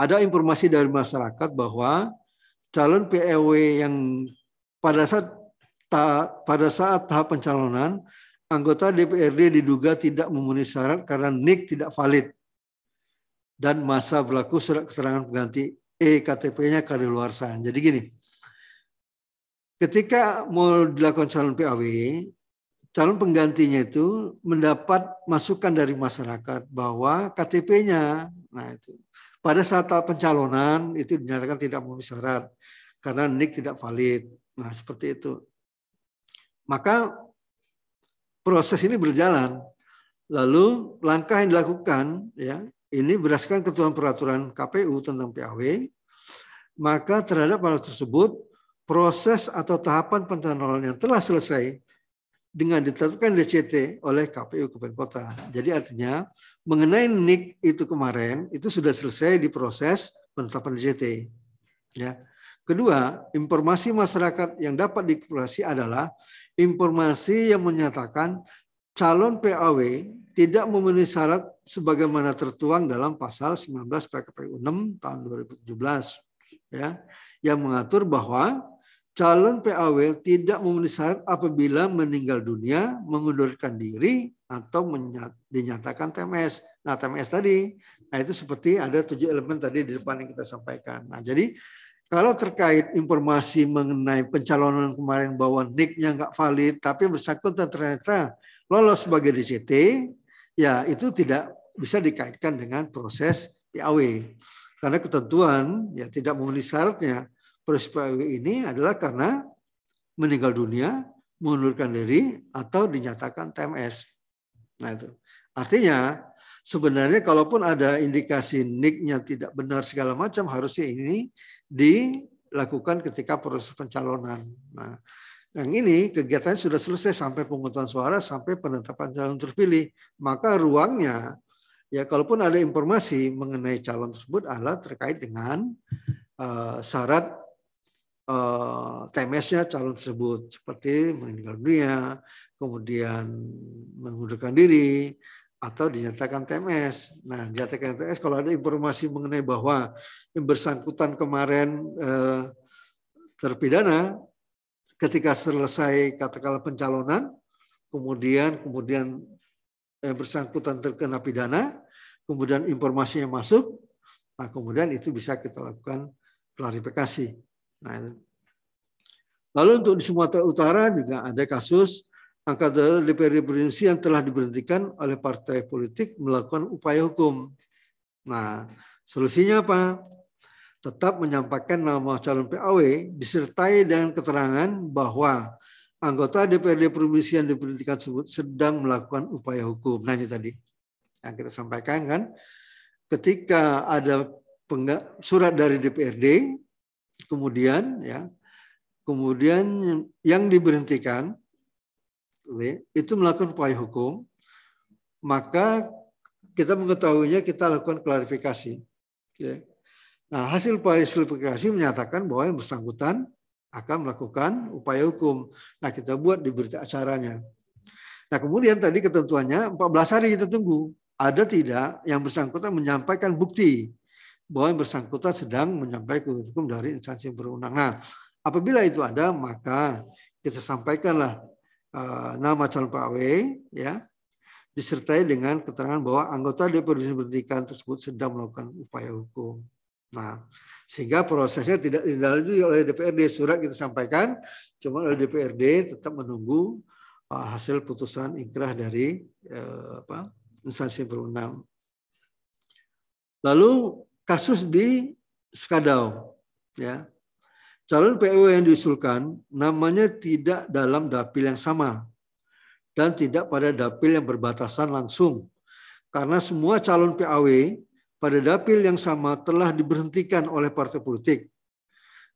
S3: ada informasi dari masyarakat bahwa calon PEW yang pada saat ta, pada saat tahap pencalonan anggota DPRD diduga tidak memenuhi syarat karena NIK tidak valid dan masa berlaku surat keterangan pengganti ektp-nya luar sana. Jadi gini, ketika mau dilakukan calon PAW, calon penggantinya itu mendapat masukan dari masyarakat bahwa KTP-nya, nah itu pada saat pencalonan itu dinyatakan tidak memenuhi syarat karena nik tidak valid. Nah seperti itu. Maka proses ini berjalan. Lalu langkah yang dilakukan ya ini berdasarkan ketentuan peraturan KPU tentang PAW, maka terhadap hal tersebut proses atau tahapan pencalonan yang telah selesai dengan ditetapkan DCT oleh KPU Kabupaten Kota. Jadi artinya mengenai NIK itu kemarin itu sudah selesai di proses penetapan DCT. Ya. Kedua, informasi masyarakat yang dapat dikurasi adalah informasi yang menyatakan calon PAW tidak memenuhi syarat sebagaimana tertuang dalam pasal 19 PKPU 6 tahun 2017 ya yang mengatur bahwa calon PAW tidak memenuhi syarat apabila meninggal dunia, mengundurkan diri atau dinyatakan TMS. Nah, TMS tadi, nah itu seperti ada tujuh elemen tadi di depan yang kita sampaikan. Nah, jadi kalau terkait informasi mengenai pencalonan kemarin bahwa nicknya nggak valid, tapi bersangkutan ternyata lolos sebagai DCT, ya itu tidak bisa dikaitkan dengan proses PAW. Karena ketentuan ya tidak memenuhi syaratnya. Proses PAW ini adalah karena meninggal dunia, mengundurkan diri, atau dinyatakan TMS. Nah itu. Artinya sebenarnya kalaupun ada indikasi niknya tidak benar segala macam, harusnya ini dilakukan ketika proses pencalonan. Nah, yang ini kegiatannya sudah selesai sampai penghutang suara, sampai penetapan calon terpilih. Maka ruangnya Ya, kalaupun ada informasi mengenai calon tersebut adalah terkait dengan uh, syarat uh, eh, TMS-nya calon tersebut seperti meninggal dunia, kemudian mengundurkan diri atau dinyatakan TMS. Nah, dinyatakan TMS kalau ada informasi mengenai bahwa yang bersangkutan kemarin eh, terpidana ketika selesai katakanlah pencalonan, kemudian kemudian yang bersangkutan terkena pidana, kemudian informasinya masuk, nah kemudian itu bisa kita lakukan klarifikasi. Nah, Lalu untuk di Sumatera Utara juga ada kasus angka DPR provinsi yang telah diberhentikan oleh partai politik melakukan upaya hukum. Nah, solusinya apa? Tetap menyampaikan nama calon PAW disertai dengan keterangan bahwa anggota DPRD provinsi yang diberhentikan tersebut sedang melakukan upaya hukum. Nah ini tadi yang kita sampaikan kan, ketika ada surat dari DPRD, kemudian ya, kemudian yang diberhentikan itu melakukan upaya hukum, maka kita mengetahuinya kita lakukan klarifikasi. Ya. Nah hasil klarifikasi menyatakan bahwa yang bersangkutan akan melakukan upaya hukum. Nah, kita buat di berita acaranya. Nah, kemudian tadi ketentuannya 14 hari kita tunggu. Ada tidak yang bersangkutan menyampaikan bukti bahwa yang bersangkutan sedang menyampaikan hukum dari instansi berwenang. Nah, apabila itu ada, maka kita sampaikanlah uh, nama calon PAW ya disertai dengan keterangan bahwa anggota DPRD pendidikan tersebut sedang melakukan upaya hukum. Nah, sehingga prosesnya tidak dilalui oleh DPRD. Surat kita sampaikan, cuma oleh DPRD tetap menunggu uh, hasil putusan ingkrah dari eh, apa, instansi berwenang. Lalu kasus di Skadau, ya calon PU yang diusulkan namanya tidak dalam dapil yang sama dan tidak pada dapil yang berbatasan langsung karena semua calon PAW pada dapil yang sama telah diberhentikan oleh partai politik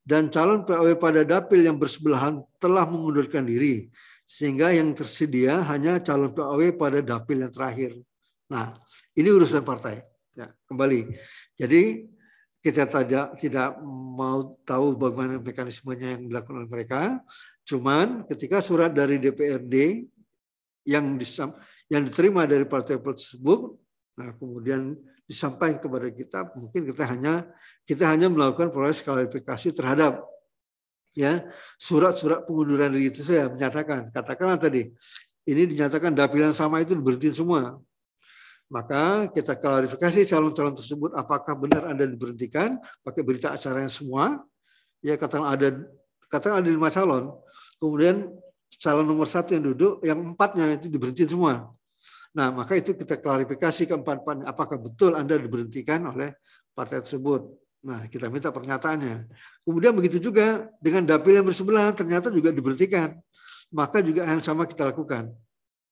S3: dan calon PAW e pada dapil yang bersebelahan telah mengundurkan diri sehingga yang tersedia hanya calon PAW e pada dapil yang terakhir. Nah, ini urusan partai. Ya, kembali. Jadi kita tidak tidak mau tahu bagaimana mekanismenya yang dilakukan oleh mereka. Cuman ketika surat dari DPRD yang disam, yang diterima dari partai tersebut, nah kemudian disampaikan kepada kita mungkin kita hanya kita hanya melakukan proses klarifikasi terhadap ya surat-surat pengunduran diri itu saya menyatakan katakanlah tadi ini dinyatakan dapilan sama itu berhenti semua maka kita klarifikasi calon-calon tersebut apakah benar Anda diberhentikan pakai berita acaranya semua. Ya katakan ada katakan ada lima calon, kemudian calon nomor satu yang duduk, yang empatnya itu diberhentikan semua. Nah, maka itu kita klarifikasi ke empat-empat apakah betul Anda diberhentikan oleh partai tersebut. Nah, kita minta pernyataannya. Kemudian begitu juga dengan dapil yang bersebelahan ternyata juga diberhentikan. Maka juga yang sama kita lakukan.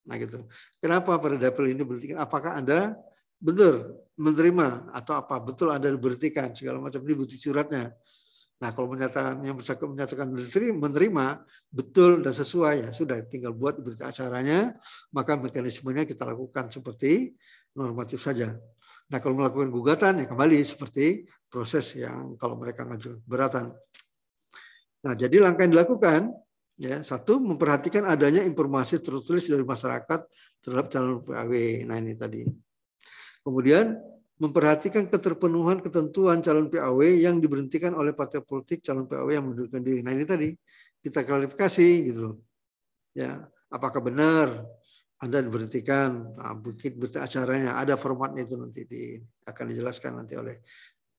S3: Nah, gitu. Kenapa pada dapil ini diberhentikan? Apakah Anda benar menerima atau apa betul Anda diberhentikan segala macam ini bukti suratnya. Nah, kalau menyatakan yang bersangkutan menyatakan menerima betul dan sesuai ya sudah tinggal buat berita acaranya, maka mekanismenya kita lakukan seperti normatif saja. Nah, kalau melakukan gugatan ya kembali seperti proses yang kalau mereka ngajukan keberatan. Nah, jadi langkah yang dilakukan ya satu memperhatikan adanya informasi tertulis dari masyarakat terhadap calon PAW. Nah, ini tadi. Kemudian memperhatikan keterpenuhan ketentuan calon PAW yang diberhentikan oleh partai politik calon PAW yang mundurkan diri. Nah ini tadi kita klarifikasi gitu loh. Ya, apakah benar Anda diberhentikan? Nah, bukit berita acaranya ada formatnya itu nanti di, akan dijelaskan nanti oleh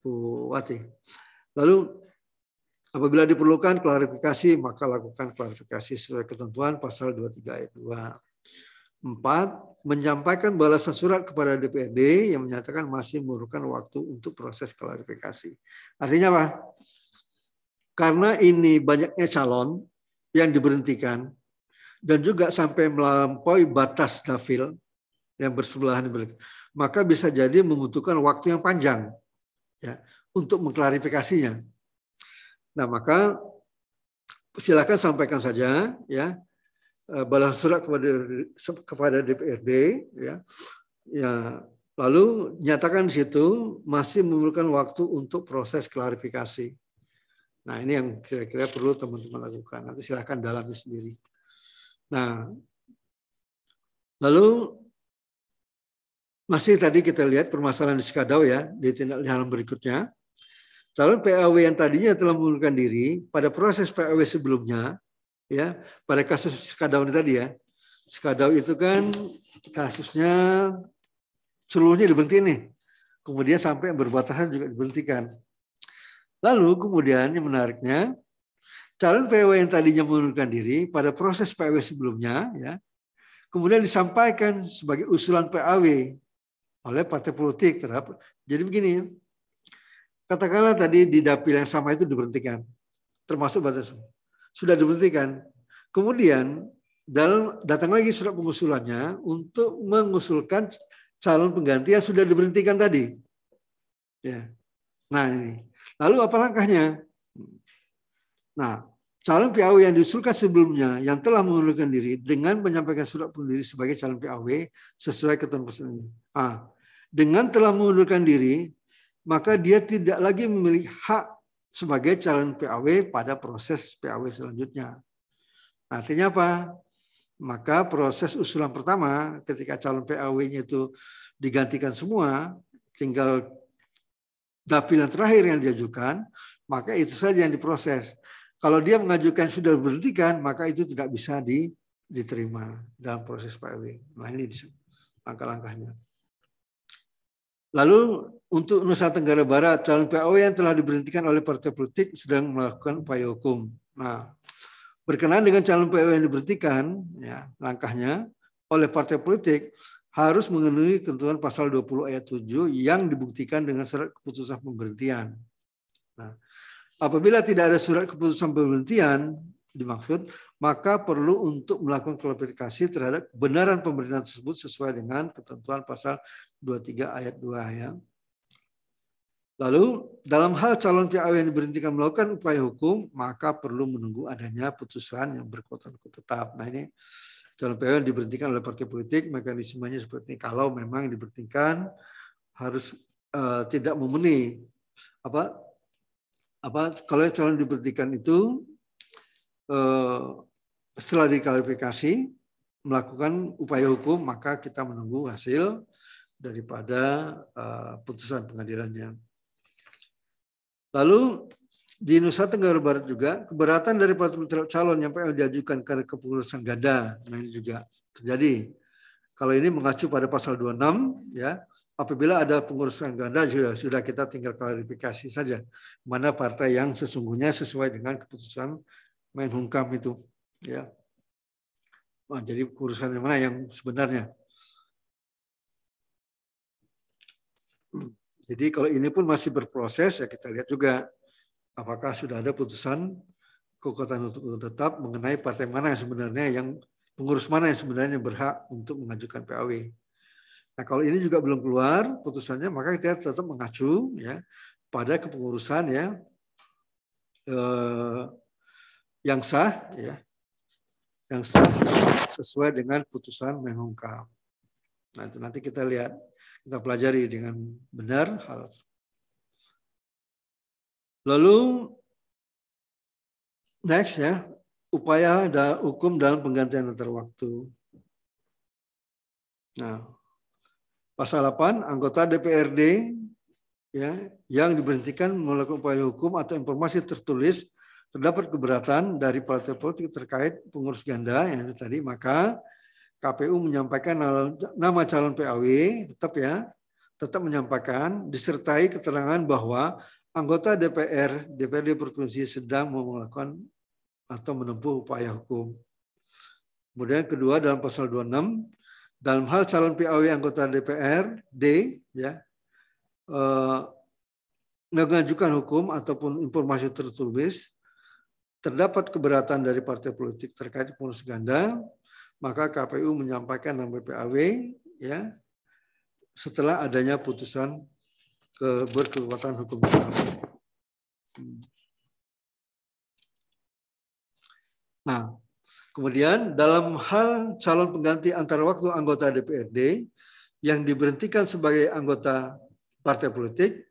S3: Bu Wati. Lalu apabila diperlukan klarifikasi maka lakukan klarifikasi sesuai ketentuan pasal 23 ayat 2. Empat, menyampaikan balasan surat kepada DPRD yang menyatakan masih memerlukan waktu untuk proses klarifikasi. Artinya apa? Karena ini banyaknya calon yang diberhentikan dan juga sampai melampaui batas dafil yang bersebelahan, maka bisa jadi membutuhkan waktu yang panjang ya untuk mengklarifikasinya. Nah, maka silakan sampaikan saja ya Eh, balas surat kepada kepada DPRD ya ya lalu nyatakan di situ masih memerlukan waktu untuk proses klarifikasi nah ini yang kira-kira perlu teman-teman lakukan nanti silahkan dalami sendiri nah lalu masih tadi kita lihat permasalahan di Sikadau ya di tindak lanjut berikutnya calon PAW yang tadinya telah mengundurkan diri pada proses PAW sebelumnya ya pada kasus skadau ini tadi ya skadau itu kan kasusnya seluruhnya diberhenti nih kemudian sampai berbatasan juga diberhentikan lalu kemudian yang menariknya calon PW yang tadinya mengundurkan diri pada proses PW sebelumnya ya kemudian disampaikan sebagai usulan PAW oleh partai politik terhadap jadi begini katakanlah tadi di dapil yang sama itu diberhentikan termasuk batas sudah diberhentikan. Kemudian dalam datang lagi surat pengusulannya untuk mengusulkan calon pengganti yang sudah diberhentikan tadi. Ya. Nah, ini. Lalu apa langkahnya? Nah, calon PAW yang diusulkan sebelumnya yang telah mengundurkan diri dengan menyampaikan surat pengunduran sebagai calon PAW sesuai ketentuan ini, A. Dengan telah mengundurkan diri, maka dia tidak lagi memiliki hak sebagai calon PAW pada proses PAW selanjutnya. Artinya apa? Maka proses usulan pertama ketika calon PAW-nya itu digantikan semua, tinggal dapil terakhir yang diajukan, maka itu saja yang diproses. Kalau dia mengajukan sudah berhentikan, maka itu tidak bisa diterima dalam proses PAW. Nah ini langkah-langkahnya. Lalu untuk Nusa Tenggara Barat, calon PAW yang telah diberhentikan oleh partai politik sedang melakukan upaya hukum. Nah, berkenaan dengan calon PAW yang diberhentikan, ya, langkahnya oleh partai politik harus mengenai ketentuan pasal 20 ayat 7 yang dibuktikan dengan surat keputusan pemberhentian. Nah, apabila tidak ada surat keputusan pemberhentian, dimaksud, maka perlu untuk melakukan klarifikasi terhadap kebenaran pemberitaan tersebut sesuai dengan ketentuan pasal 23 ayat 2 ya. Lalu dalam hal calon PAW yang diberhentikan melakukan upaya hukum, maka perlu menunggu adanya putusan yang berkuatan hukum tetap. Nah ini calon PAW yang diberhentikan oleh partai politik, mekanismenya seperti ini. Kalau memang diberhentikan harus uh, tidak memenuhi apa apa kalau calon diberhentikan itu Eh, setelah diklarifikasi melakukan upaya hukum maka kita menunggu hasil daripada eh, putusan pengadilannya. Lalu di Nusa Tenggara Barat juga keberatan dari calon yang PL diajukan ke kepengurusan ganda nah ini juga terjadi. Kalau ini mengacu pada pasal 26 ya apabila ada pengurusan ganda sudah sudah kita tinggal klarifikasi saja mana partai yang sesungguhnya sesuai dengan keputusan main Menhumkam itu ya. Nah, jadi urusan yang mana yang sebenarnya? Jadi kalau ini pun masih berproses ya kita lihat juga apakah sudah ada putusan kekuatan untuk tetap mengenai partai mana yang sebenarnya yang pengurus mana yang sebenarnya berhak untuk mengajukan PAW. Nah kalau ini juga belum keluar putusannya maka kita tetap mengacu ya pada kepengurusan ya eh, yang sah ya yang sah sesuai dengan putusan Menkumham. Nah itu nanti kita lihat kita pelajari dengan benar hal Lalu next ya upaya da hukum dalam penggantian antar waktu. Nah, pasal 8 anggota DPRD ya yang diberhentikan melakukan upaya hukum atau informasi tertulis terdapat keberatan dari partai politik terkait pengurus ganda yang tadi, maka KPU menyampaikan nama calon PAW tetap ya, tetap menyampaikan disertai keterangan bahwa anggota DPR DPRD provinsi sedang melakukan atau menempuh upaya hukum. Kemudian kedua dalam pasal 26 dalam hal calon PAW anggota DPR D ya eh, mengajukan hukum ataupun informasi tertulis terdapat keberatan dari partai politik terkait bonus ganda, maka KPU menyampaikan nama BPAW ya setelah adanya putusan ke berkekuatan hukum Islam. Nah, kemudian dalam hal calon pengganti antar waktu anggota DPRD yang diberhentikan sebagai anggota partai politik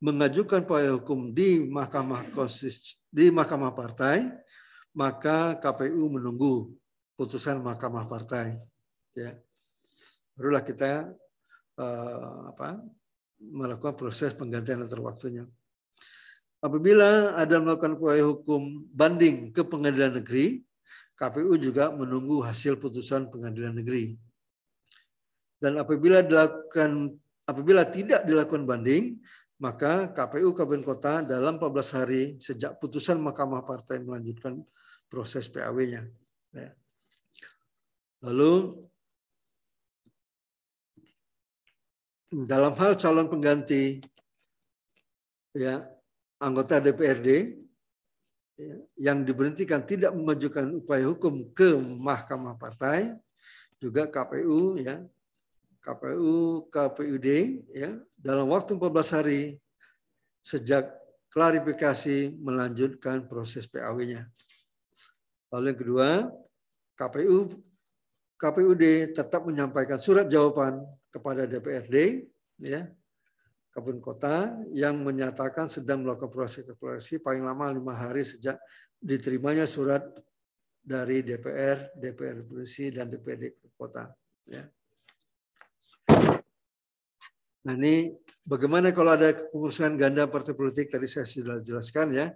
S3: mengajukan upaya hukum di Mahkamah Konstitusi di Mahkamah Partai, maka KPU menunggu putusan Mahkamah Partai. Ya. Barulah kita eh, apa, melakukan proses penggantian antar waktunya. Apabila ada melakukan upaya hukum banding ke pengadilan negeri, KPU juga menunggu hasil putusan pengadilan negeri. Dan apabila dilakukan apabila tidak dilakukan banding, maka KPU Kabupaten Kota dalam 14 hari sejak putusan Mahkamah Partai melanjutkan proses PAW-nya. Ya. Lalu dalam hal calon pengganti ya anggota DPRD ya, yang diberhentikan tidak mengajukan upaya hukum ke Mahkamah Partai juga KPU ya KPU KPUD ya dalam waktu 14 hari sejak klarifikasi melanjutkan proses PAW-nya. Lalu yang kedua, KPU KPUD tetap menyampaikan surat jawaban kepada DPRD ya Kabun Kota yang menyatakan sedang melakukan proses evaluasi paling lama lima hari sejak diterimanya surat dari DPR, DPR Provinsi dan DPRD Kota. Ya. Nah ini bagaimana kalau ada kepengurusan ganda partai politik tadi saya sudah jelaskan ya,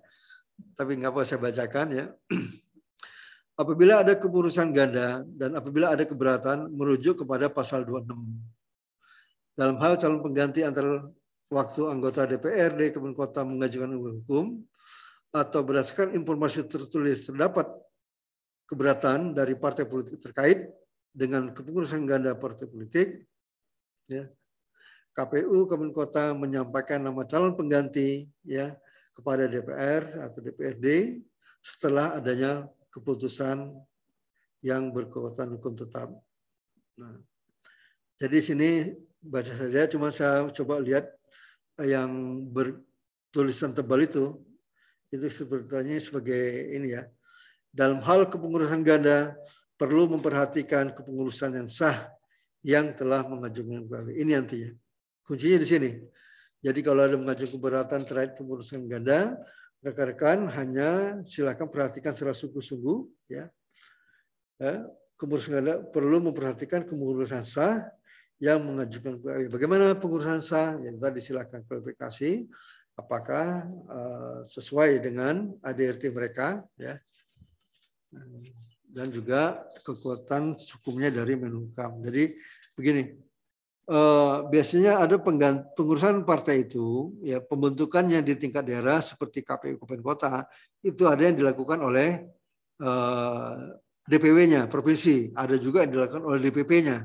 S3: tapi nggak apa saya bacakan ya. Apabila ada kepengurusan ganda dan apabila ada keberatan merujuk kepada pasal 26 dalam hal calon pengganti antara waktu anggota DPRD Kebun Kota mengajukan hukum atau berdasarkan informasi tertulis terdapat keberatan dari partai politik terkait dengan kepengurusan ganda partai politik Ya. KPU Kemen Kota menyampaikan nama calon pengganti ya kepada DPR atau DPRD setelah adanya keputusan yang berkekuatan hukum tetap. Nah, jadi sini baca saja, cuma saya coba lihat eh, yang bertulisan tebal itu, itu sebetulnya sebagai ini ya. Dalam hal kepengurusan ganda, perlu memperhatikan kepengurusan yang sah yang telah mengajukan keberatan. Ini nantinya. Kuncinya di sini. Jadi kalau ada mengajukan keberatan terkait pengurusan ganda, rekan-rekan hanya silakan perhatikan secara sungguh-sungguh ya. Kemurusan ya, ganda perlu memperhatikan kemurusan sah yang mengajukan eh, bagaimana pengurusan sah yang tadi silakan klarifikasi apakah eh, sesuai dengan ADRT mereka ya dan juga kekuatan hukumnya dari Menhukam. Jadi begini, eh, biasanya ada pengurusan partai itu, ya pembentukannya di tingkat daerah seperti KPU Kabupaten Kota itu ada yang dilakukan oleh eh, DPW-nya provinsi, ada juga yang dilakukan oleh DPP-nya.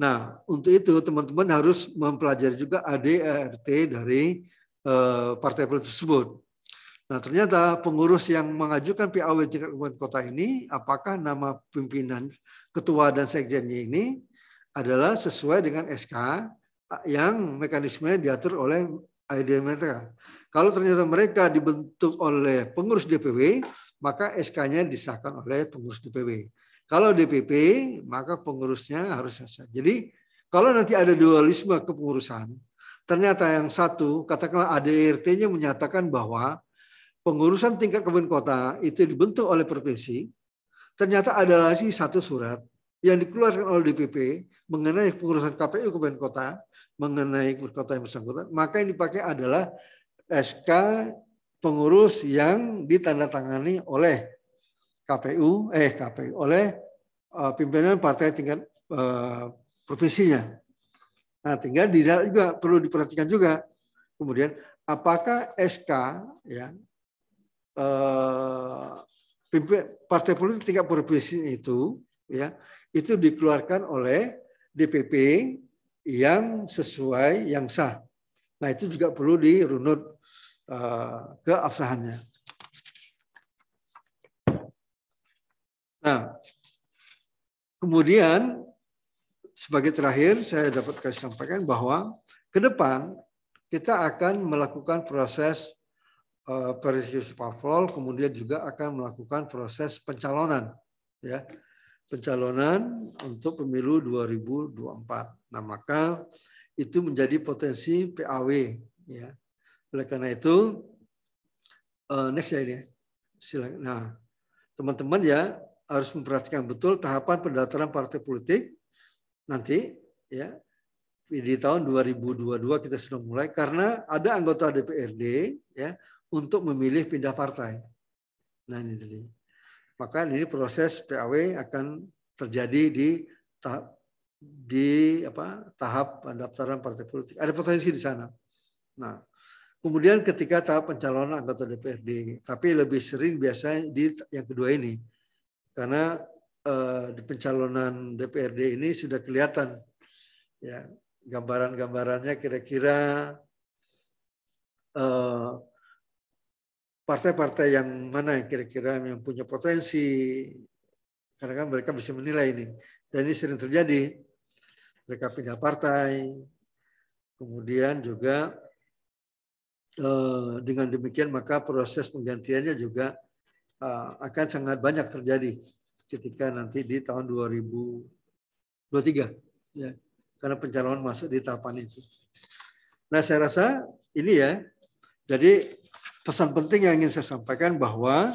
S3: Nah, untuk itu teman-teman harus mempelajari juga ADRT dari eh, partai politik tersebut. Nah ternyata pengurus yang mengajukan PAW tingkat kabupaten kota ini, apakah nama pimpinan ketua dan sekjennya ini adalah sesuai dengan SK yang mekanismenya diatur oleh IDMTK. Kalau ternyata mereka dibentuk oleh pengurus DPW, maka SK-nya disahkan oleh pengurus DPW. Kalau DPP, maka pengurusnya harus selesai. Jadi kalau nanti ada dualisme kepengurusan, ternyata yang satu, katakanlah ADRT-nya menyatakan bahwa pengurusan tingkat kabupaten kota itu dibentuk oleh provinsi, ternyata ada lagi satu surat yang dikeluarkan oleh DPP mengenai pengurusan KPU kabupaten kota, mengenai kota yang bersangkutan, maka yang dipakai adalah SK pengurus yang ditandatangani oleh KPU, eh KPU oleh uh, pimpinan partai tingkat uh, provinsinya. Nah, tinggal di juga perlu diperhatikan juga. Kemudian apakah SK ya eh, partai politik tingkat provinsi itu ya itu dikeluarkan oleh DPP yang sesuai yang sah. Nah itu juga perlu dirunut eh, keabsahannya. Nah, kemudian sebagai terakhir saya dapat kasih sampaikan bahwa ke depan kita akan melakukan proses Eh, Paris Yusuf kemudian juga akan melakukan proses pencalonan ya pencalonan untuk pemilu 2024. Nah, maka itu menjadi potensi PAW ya. Oleh karena itu uh, next ya ini. Silakan. Nah, teman-teman ya harus memperhatikan betul tahapan pendaftaran partai politik nanti ya di tahun 2022 kita sudah mulai karena ada anggota DPRD ya untuk memilih pindah partai. Nah ini tadi. Maka ini proses PAW akan terjadi di tahap di apa tahap pendaftaran partai politik. Ada potensi di sana. Nah, kemudian ketika tahap pencalonan anggota DPRD, tapi lebih sering biasanya di yang kedua ini. Karena eh, di pencalonan DPRD ini sudah kelihatan ya gambaran-gambarannya kira-kira eh, partai-partai yang mana yang kira-kira yang punya potensi karena kan mereka bisa menilai ini dan ini sering terjadi mereka pindah partai kemudian juga eh, dengan demikian maka proses penggantiannya juga eh, akan sangat banyak terjadi ketika nanti di tahun 2023 ya karena pencalonan masuk di tahapan itu nah saya rasa ini ya jadi pesan penting yang ingin saya sampaikan bahwa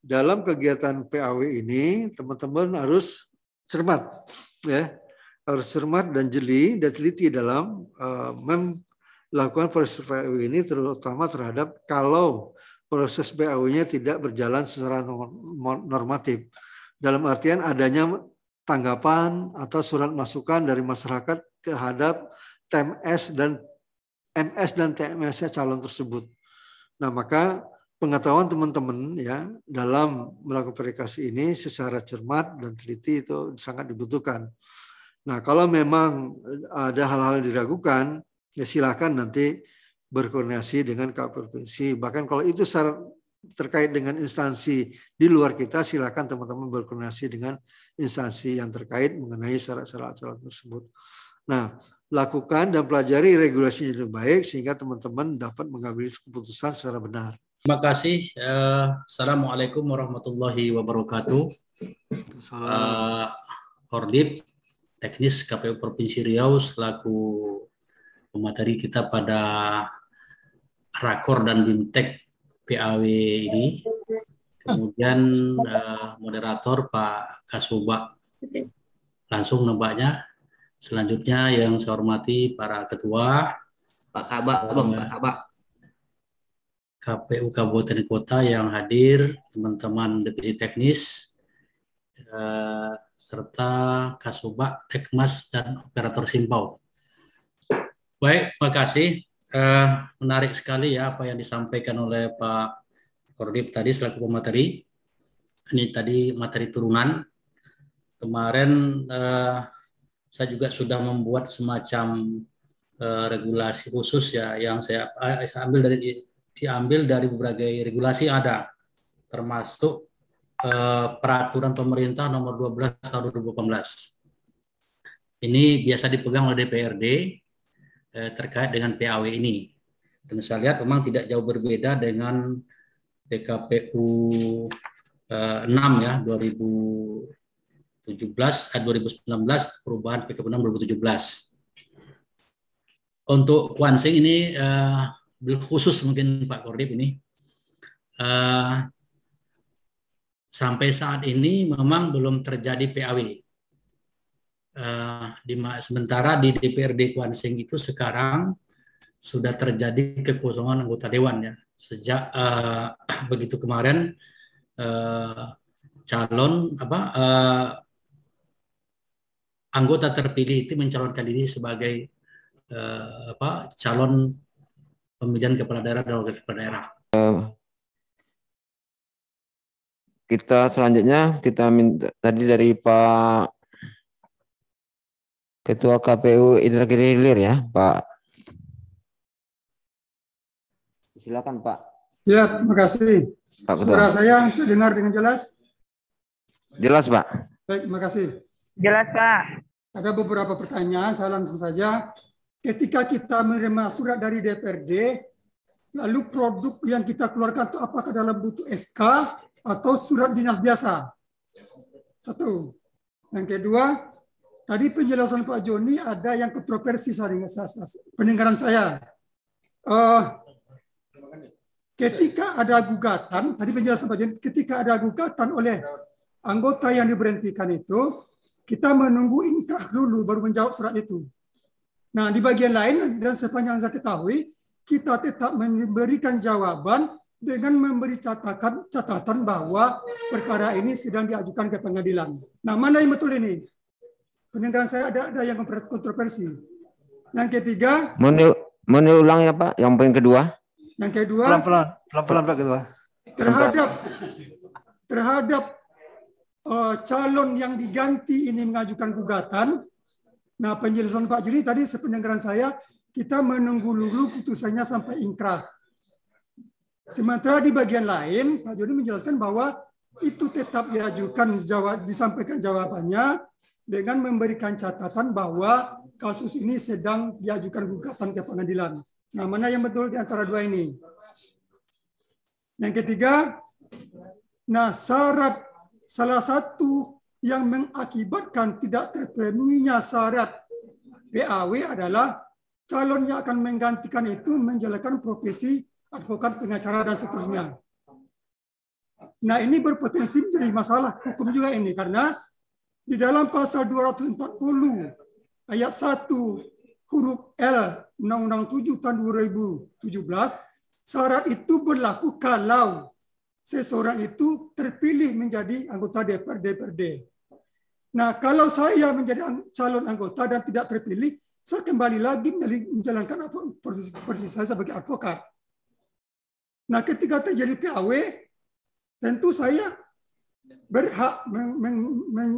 S3: dalam kegiatan PAW ini teman-teman harus cermat ya harus cermat dan jeli dan teliti dalam uh, melakukan proses PAW ini terutama terhadap kalau proses PAW-nya tidak berjalan secara normatif dalam artian adanya tanggapan atau surat masukan dari masyarakat terhadap TMS dan MS dan TMS calon tersebut Nah, maka pengetahuan teman-teman ya dalam melakukan verifikasi ini secara cermat dan teliti itu sangat dibutuhkan. Nah, kalau memang eh, ada hal-hal diragukan, ya silakan nanti berkoordinasi dengan Kak provinsi. Bahkan kalau itu terkait dengan instansi di luar kita, silakan teman-teman berkoordinasi dengan instansi yang terkait mengenai syarat-syarat tersebut. Nah, lakukan dan pelajari regulasinya dengan baik sehingga teman-teman dapat mengambil keputusan secara benar.
S4: Terima kasih. Uh, Assalamualaikum warahmatullahi wabarakatuh. Uh, Hordip, teknis KPU Provinsi Riau selaku pemateri kita pada rakor dan bimtek PAW ini. Kemudian uh, moderator Pak Kasuba langsung nampaknya Selanjutnya yang saya hormati para ketua, Pak Kabak, Abang Pak Kabak. KPU Kabupaten Kota yang hadir, teman-teman deputi teknis, eh, serta Kasubak, Tekmas, dan operator Simpau. Baik, terima kasih. Eh, menarik sekali ya apa yang disampaikan oleh Pak Kordip tadi selaku pemateri. Ini tadi materi turunan. Kemarin eh, saya juga sudah membuat semacam uh, regulasi khusus ya yang saya, eh, saya ambil dari diambil dari berbagai regulasi ada termasuk uh, peraturan pemerintah nomor 12 tahun 2018. Ini biasa dipegang oleh DPRD uh, terkait dengan PAW ini. Dan saya lihat memang tidak jauh berbeda dengan PKPU 6 ya 2000 2017 eh, 2019 perubahan PP 6 2017. Untuk Kuansing ini eh, khusus mungkin Pak Kordip ini eh, sampai saat ini memang belum terjadi PAW. Eh, di, sementara di DPRD Kuansing itu sekarang sudah terjadi kekosongan anggota dewan ya sejak uh, begitu kemarin uh, calon apa uh, anggota terpilih itu mencalonkan diri sebagai uh, apa calon pemilihan kepala daerah dan wakil kepala daerah.
S5: Eh, kita selanjutnya kita minta tadi dari Pak Ketua KPU Indra Hilir ya, Pak. Silakan Pak. Ya, terima kasih. Pak Suara saya
S6: terdengar dengan jelas? Jelas, Pak. Baik, terima kasih. Jelas, Pak. Ada beberapa pertanyaan, saya langsung saja. Ketika kita menerima surat dari DPRD, lalu produk yang kita keluarkan itu apakah dalam bentuk SK atau surat dinas biasa? Satu. Yang kedua, tadi penjelasan Pak Joni ada yang kontroversi pendengaran saya. Uh, ketika ada gugatan, tadi penjelasan Pak Joni, ketika ada gugatan oleh anggota yang diberhentikan itu, kita menunggu inkrah dulu baru menjawab surat itu. Nah, di bagian lain dan sepanjang saya ketahui, kita tetap memberikan jawaban dengan memberi catatan catatan bahwa perkara ini sedang diajukan ke pengadilan. Nah, mana yang betul ini? Pendengaran saya ada ada yang kontroversi. Yang ketiga,
S5: Menu, menulang ya Pak, yang poin kedua. Yang kedua, pelan-pelan,
S3: pelan-pelan Pak kedua.
S6: Terhadap terhadap Eh, calon yang diganti ini mengajukan gugatan. Nah, penjelasan Pak Juri tadi sependengaran saya, kita menunggu dulu putusannya sampai inkrah. Sementara di bagian lain, Pak Juri menjelaskan bahwa itu tetap diajukan jawab, disampaikan jawabannya dengan memberikan catatan bahwa kasus ini sedang diajukan gugatan ke pengadilan. Nah, mana yang betul di antara dua ini? Yang ketiga, nah syarat salah satu yang mengakibatkan tidak terpenuhinya syarat PAW adalah calon yang akan menggantikan itu menjalankan profesi advokat, pengacara, dan seterusnya. Nah ini berpotensi menjadi masalah hukum juga ini karena di dalam pasal 240 ayat 1 huruf L Undang-Undang 7 tahun 2017 syarat itu berlaku kalau seseorang itu terpilih menjadi anggota DPRD. DPRD. Nah, kalau saya menjadi calon anggota dan tidak terpilih, saya kembali lagi menjalankan posisi saya sebagai advokat. Nah, ketika terjadi PAW, tentu saya berhak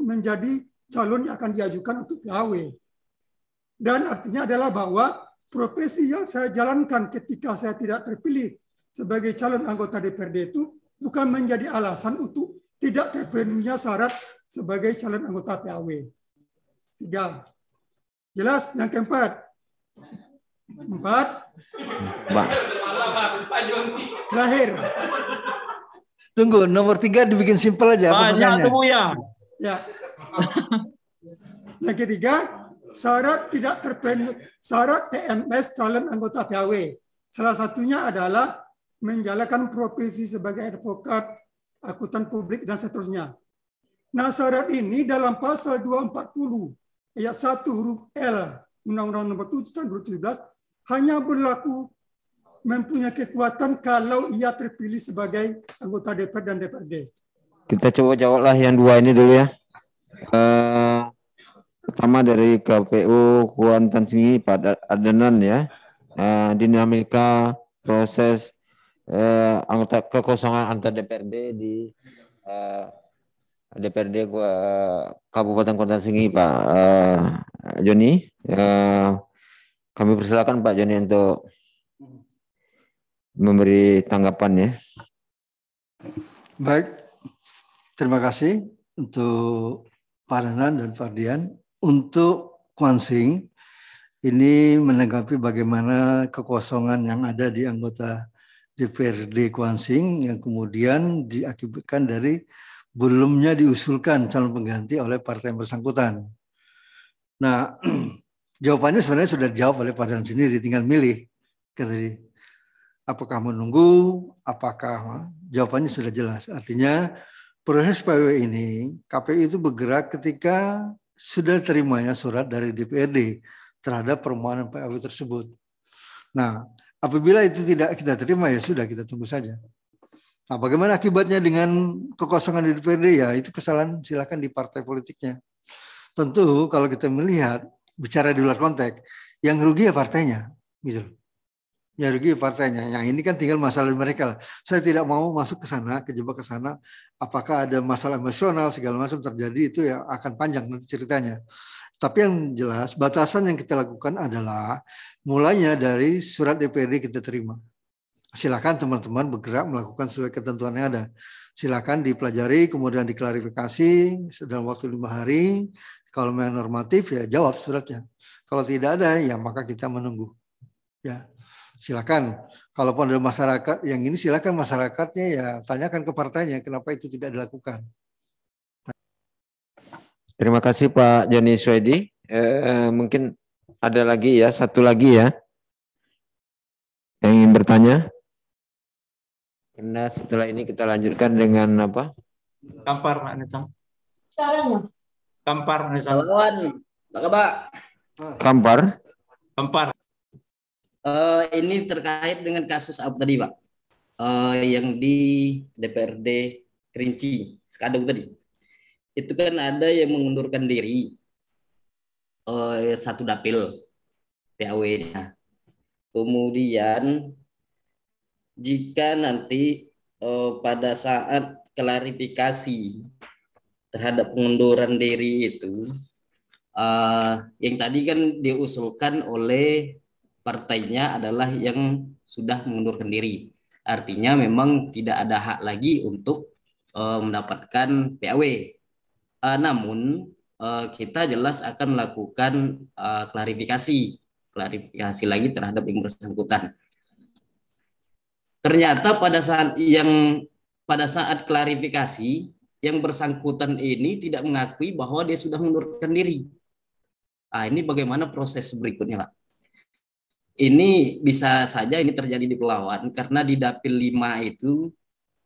S6: menjadi calon yang akan diajukan untuk PAW. Dan artinya adalah bahwa profesi yang saya jalankan ketika saya tidak terpilih sebagai calon anggota DPRD itu bukan menjadi alasan untuk tidak terpenuhnya syarat sebagai calon anggota PAW. Tiga. Jelas? Yang keempat. Empat. Terakhir. Tunggu, nomor
S3: tiga dibikin simpel aja. Banyak tuh
S6: ya. Ya. Yang ketiga, syarat tidak terpenuh syarat TMS calon anggota PAW. Salah satunya adalah menjalankan profesi sebagai advokat, akuntan publik, dan seterusnya. Nah, syarat ini dalam pasal 240 ayat 1 huruf L Undang-Undang Nomor 7 tahun 2017 hanya berlaku mempunyai kekuatan kalau ia terpilih sebagai anggota DPR dan DPRD.
S5: Kita coba jawablah yang dua ini dulu ya. Uh, pertama dari KPU Kuantan Singi Pak Adenan ya. Uh, dinamika proses eh, anggota kekosongan antar DPRD di eh, DPRD eh, Kabupaten Kota Singi Pak eh, Joni. Eh, kami persilakan Pak Joni untuk memberi tanggapan ya.
S3: Baik, terima kasih untuk Pak Renan dan Pak Dian. Untuk Kwansing ini menanggapi bagaimana kekosongan yang ada di anggota DPRD Kuansing yang kemudian diakibatkan dari belumnya diusulkan calon pengganti oleh partai yang bersangkutan. Nah, jawabannya sebenarnya sudah dijawab oleh Pak Dan sendiri, tinggal milih. Jadi, apakah menunggu, apakah jawabannya sudah jelas. Artinya proses PW ini KPU itu bergerak ketika sudah terimanya surat dari DPRD terhadap permohonan PW tersebut. Nah, Apabila itu tidak kita terima ya sudah kita tunggu saja. Nah, bagaimana akibatnya dengan kekosongan di DPRD ya itu kesalahan silakan di partai politiknya. Tentu kalau kita melihat bicara di luar konteks, yang rugi ya partainya, gitu. yang rugi ya partainya. Yang ini kan tinggal masalah di mereka lah. Saya tidak mau masuk ke sana, kejebak ke sana. Apakah ada masalah emosional segala macam terjadi itu ya akan panjang nanti ceritanya. Tapi yang jelas batasan yang kita lakukan adalah mulainya dari surat DPRD kita terima. Silakan teman-teman bergerak melakukan sesuai ketentuan yang ada. Silakan dipelajari, kemudian diklarifikasi dalam waktu lima hari. Kalau memang normatif ya jawab suratnya. Kalau tidak ada ya maka kita menunggu. Ya silakan. Kalaupun ada masyarakat yang ini silakan masyarakatnya ya tanyakan ke partainya kenapa itu tidak dilakukan.
S5: Terima kasih Pak Joni Swedi. Eh, mungkin ada lagi ya, satu lagi ya yang ingin bertanya. Karena setelah ini kita lanjutkan dengan apa?
S7: Kampar, Pak Nesam. Kampar, Nesam. Lawan, Pak Pak. Kampar. Kampar. Uh, eh, ini
S8: terkait dengan kasus apa tadi, Pak? Uh, yang di DPRD Kerinci, Skadung tadi itu kan ada yang mengundurkan diri uh, satu dapil PAW-nya. Kemudian jika nanti uh, pada saat klarifikasi terhadap pengunduran diri itu uh, yang tadi kan diusulkan oleh partainya adalah yang sudah mengundurkan diri. Artinya memang tidak ada hak lagi untuk uh, mendapatkan PAW Uh, namun uh, kita jelas akan melakukan uh, klarifikasi, klarifikasi lagi terhadap yang bersangkutan. Ternyata pada saat yang pada saat klarifikasi yang bersangkutan ini tidak mengakui bahwa dia sudah mengundurkan diri. Ah, ini bagaimana proses berikutnya, Pak? Ini bisa saja ini terjadi di Pelawan karena di Dapil 5 itu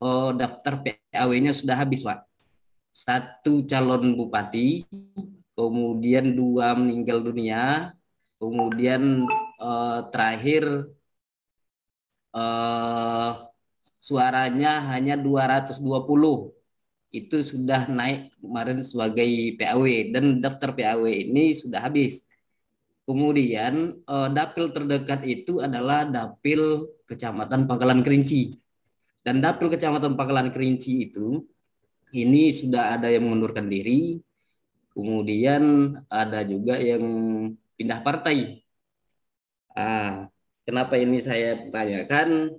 S8: oh, daftar PAW-nya sudah habis, Pak satu calon bupati, kemudian dua meninggal dunia, kemudian eh, terakhir eh, suaranya hanya 220. Itu sudah naik kemarin sebagai PAW dan daftar PAW ini sudah habis. Kemudian eh, dapil terdekat itu adalah dapil Kecamatan Pangkalan Kerinci. Dan dapil Kecamatan Pangkalan Kerinci itu ini sudah ada yang mengundurkan diri, kemudian ada juga yang pindah partai. Ah, kenapa ini saya tanyakan?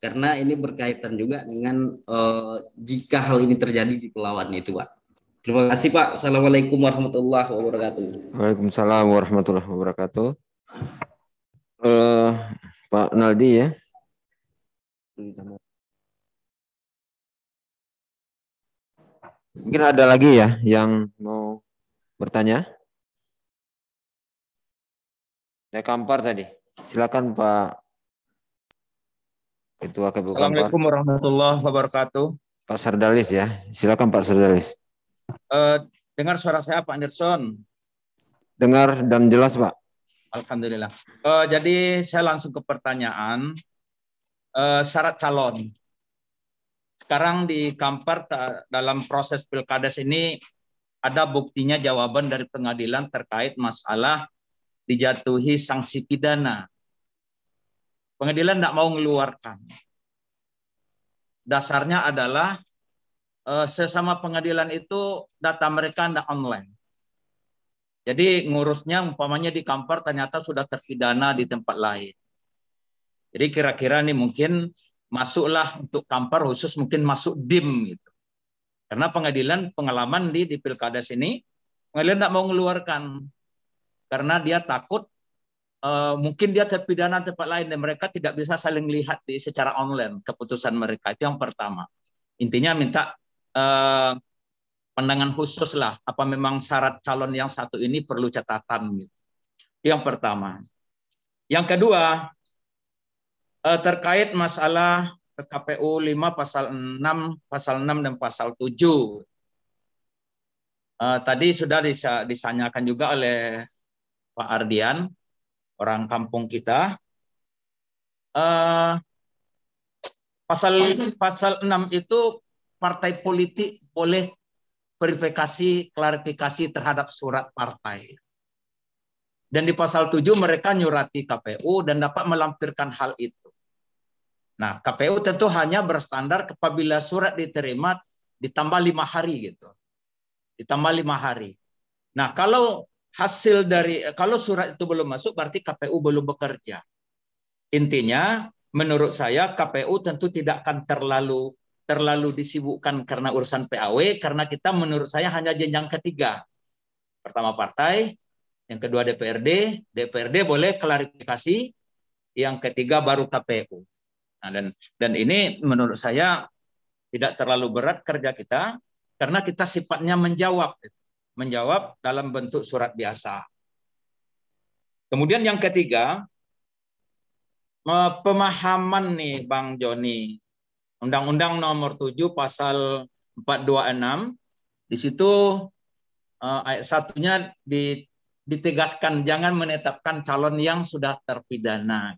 S8: Karena ini berkaitan juga dengan eh, jika hal ini terjadi di Pelawan itu, Pak. Terima kasih, Pak. Assalamualaikum warahmatullahi wabarakatuh.
S5: Waalaikumsalam warahmatullahi wabarakatuh. Uh, Pak Naldi ya. Mungkin ada lagi ya yang mau bertanya? Saya kampar tadi. Silakan Pak Ketua Ketua Assalamualaikum
S7: warahmatullahi wabarakatuh.
S5: Pak Sardalis ya. Silakan Pak Sardalis.
S7: Uh, dengar suara saya Pak Anderson.
S5: Dengar dan jelas Pak.
S7: Alhamdulillah. Uh, jadi saya langsung ke pertanyaan uh, syarat calon sekarang di Kampar dalam proses pilkades ini ada buktinya jawaban dari pengadilan terkait masalah dijatuhi sanksi pidana. Pengadilan tidak mau mengeluarkan. Dasarnya adalah eh, sesama pengadilan itu data mereka tidak online. Jadi ngurusnya umpamanya di Kampar ternyata sudah terpidana di tempat lain. Jadi kira-kira nih mungkin masuklah untuk kampar khusus mungkin masuk dim gitu. Karena pengadilan pengalaman di di pilkada sini pengadilan tidak mau mengeluarkan karena dia takut uh, mungkin dia terpidana tempat lain dan mereka tidak bisa saling lihat di secara online keputusan mereka itu yang pertama. Intinya minta uh, pandangan khusus lah apa memang syarat calon yang satu ini perlu catatan gitu. Yang pertama. Yang kedua, eh, terkait masalah KPU 5 pasal 6, pasal 6 dan pasal 7. uh, eh, tadi sudah disa disanyakan juga oleh Pak Ardian, orang kampung kita. uh, pasal pasal 6 itu partai politik boleh verifikasi klarifikasi terhadap surat partai. Dan di pasal 7 mereka nyurati KPU dan dapat melampirkan hal itu Nah, KPU tentu hanya berstandar apabila surat diterima ditambah lima hari gitu, ditambah lima hari. Nah, kalau hasil dari kalau surat itu belum masuk, berarti KPU belum bekerja. Intinya, menurut saya KPU tentu tidak akan terlalu terlalu disibukkan karena urusan PAW karena kita menurut saya hanya jenjang ketiga. Pertama partai, yang kedua DPRD, DPRD boleh klarifikasi, yang ketiga baru KPU. Nah, dan dan ini menurut saya tidak terlalu berat kerja kita karena kita sifatnya menjawab, menjawab dalam bentuk surat biasa. Kemudian yang ketiga, eh, pemahaman nih Bang Joni. Undang-Undang nomor 7 pasal 426 di situ eh, ayat satunya ditegaskan jangan menetapkan calon yang sudah terpidana.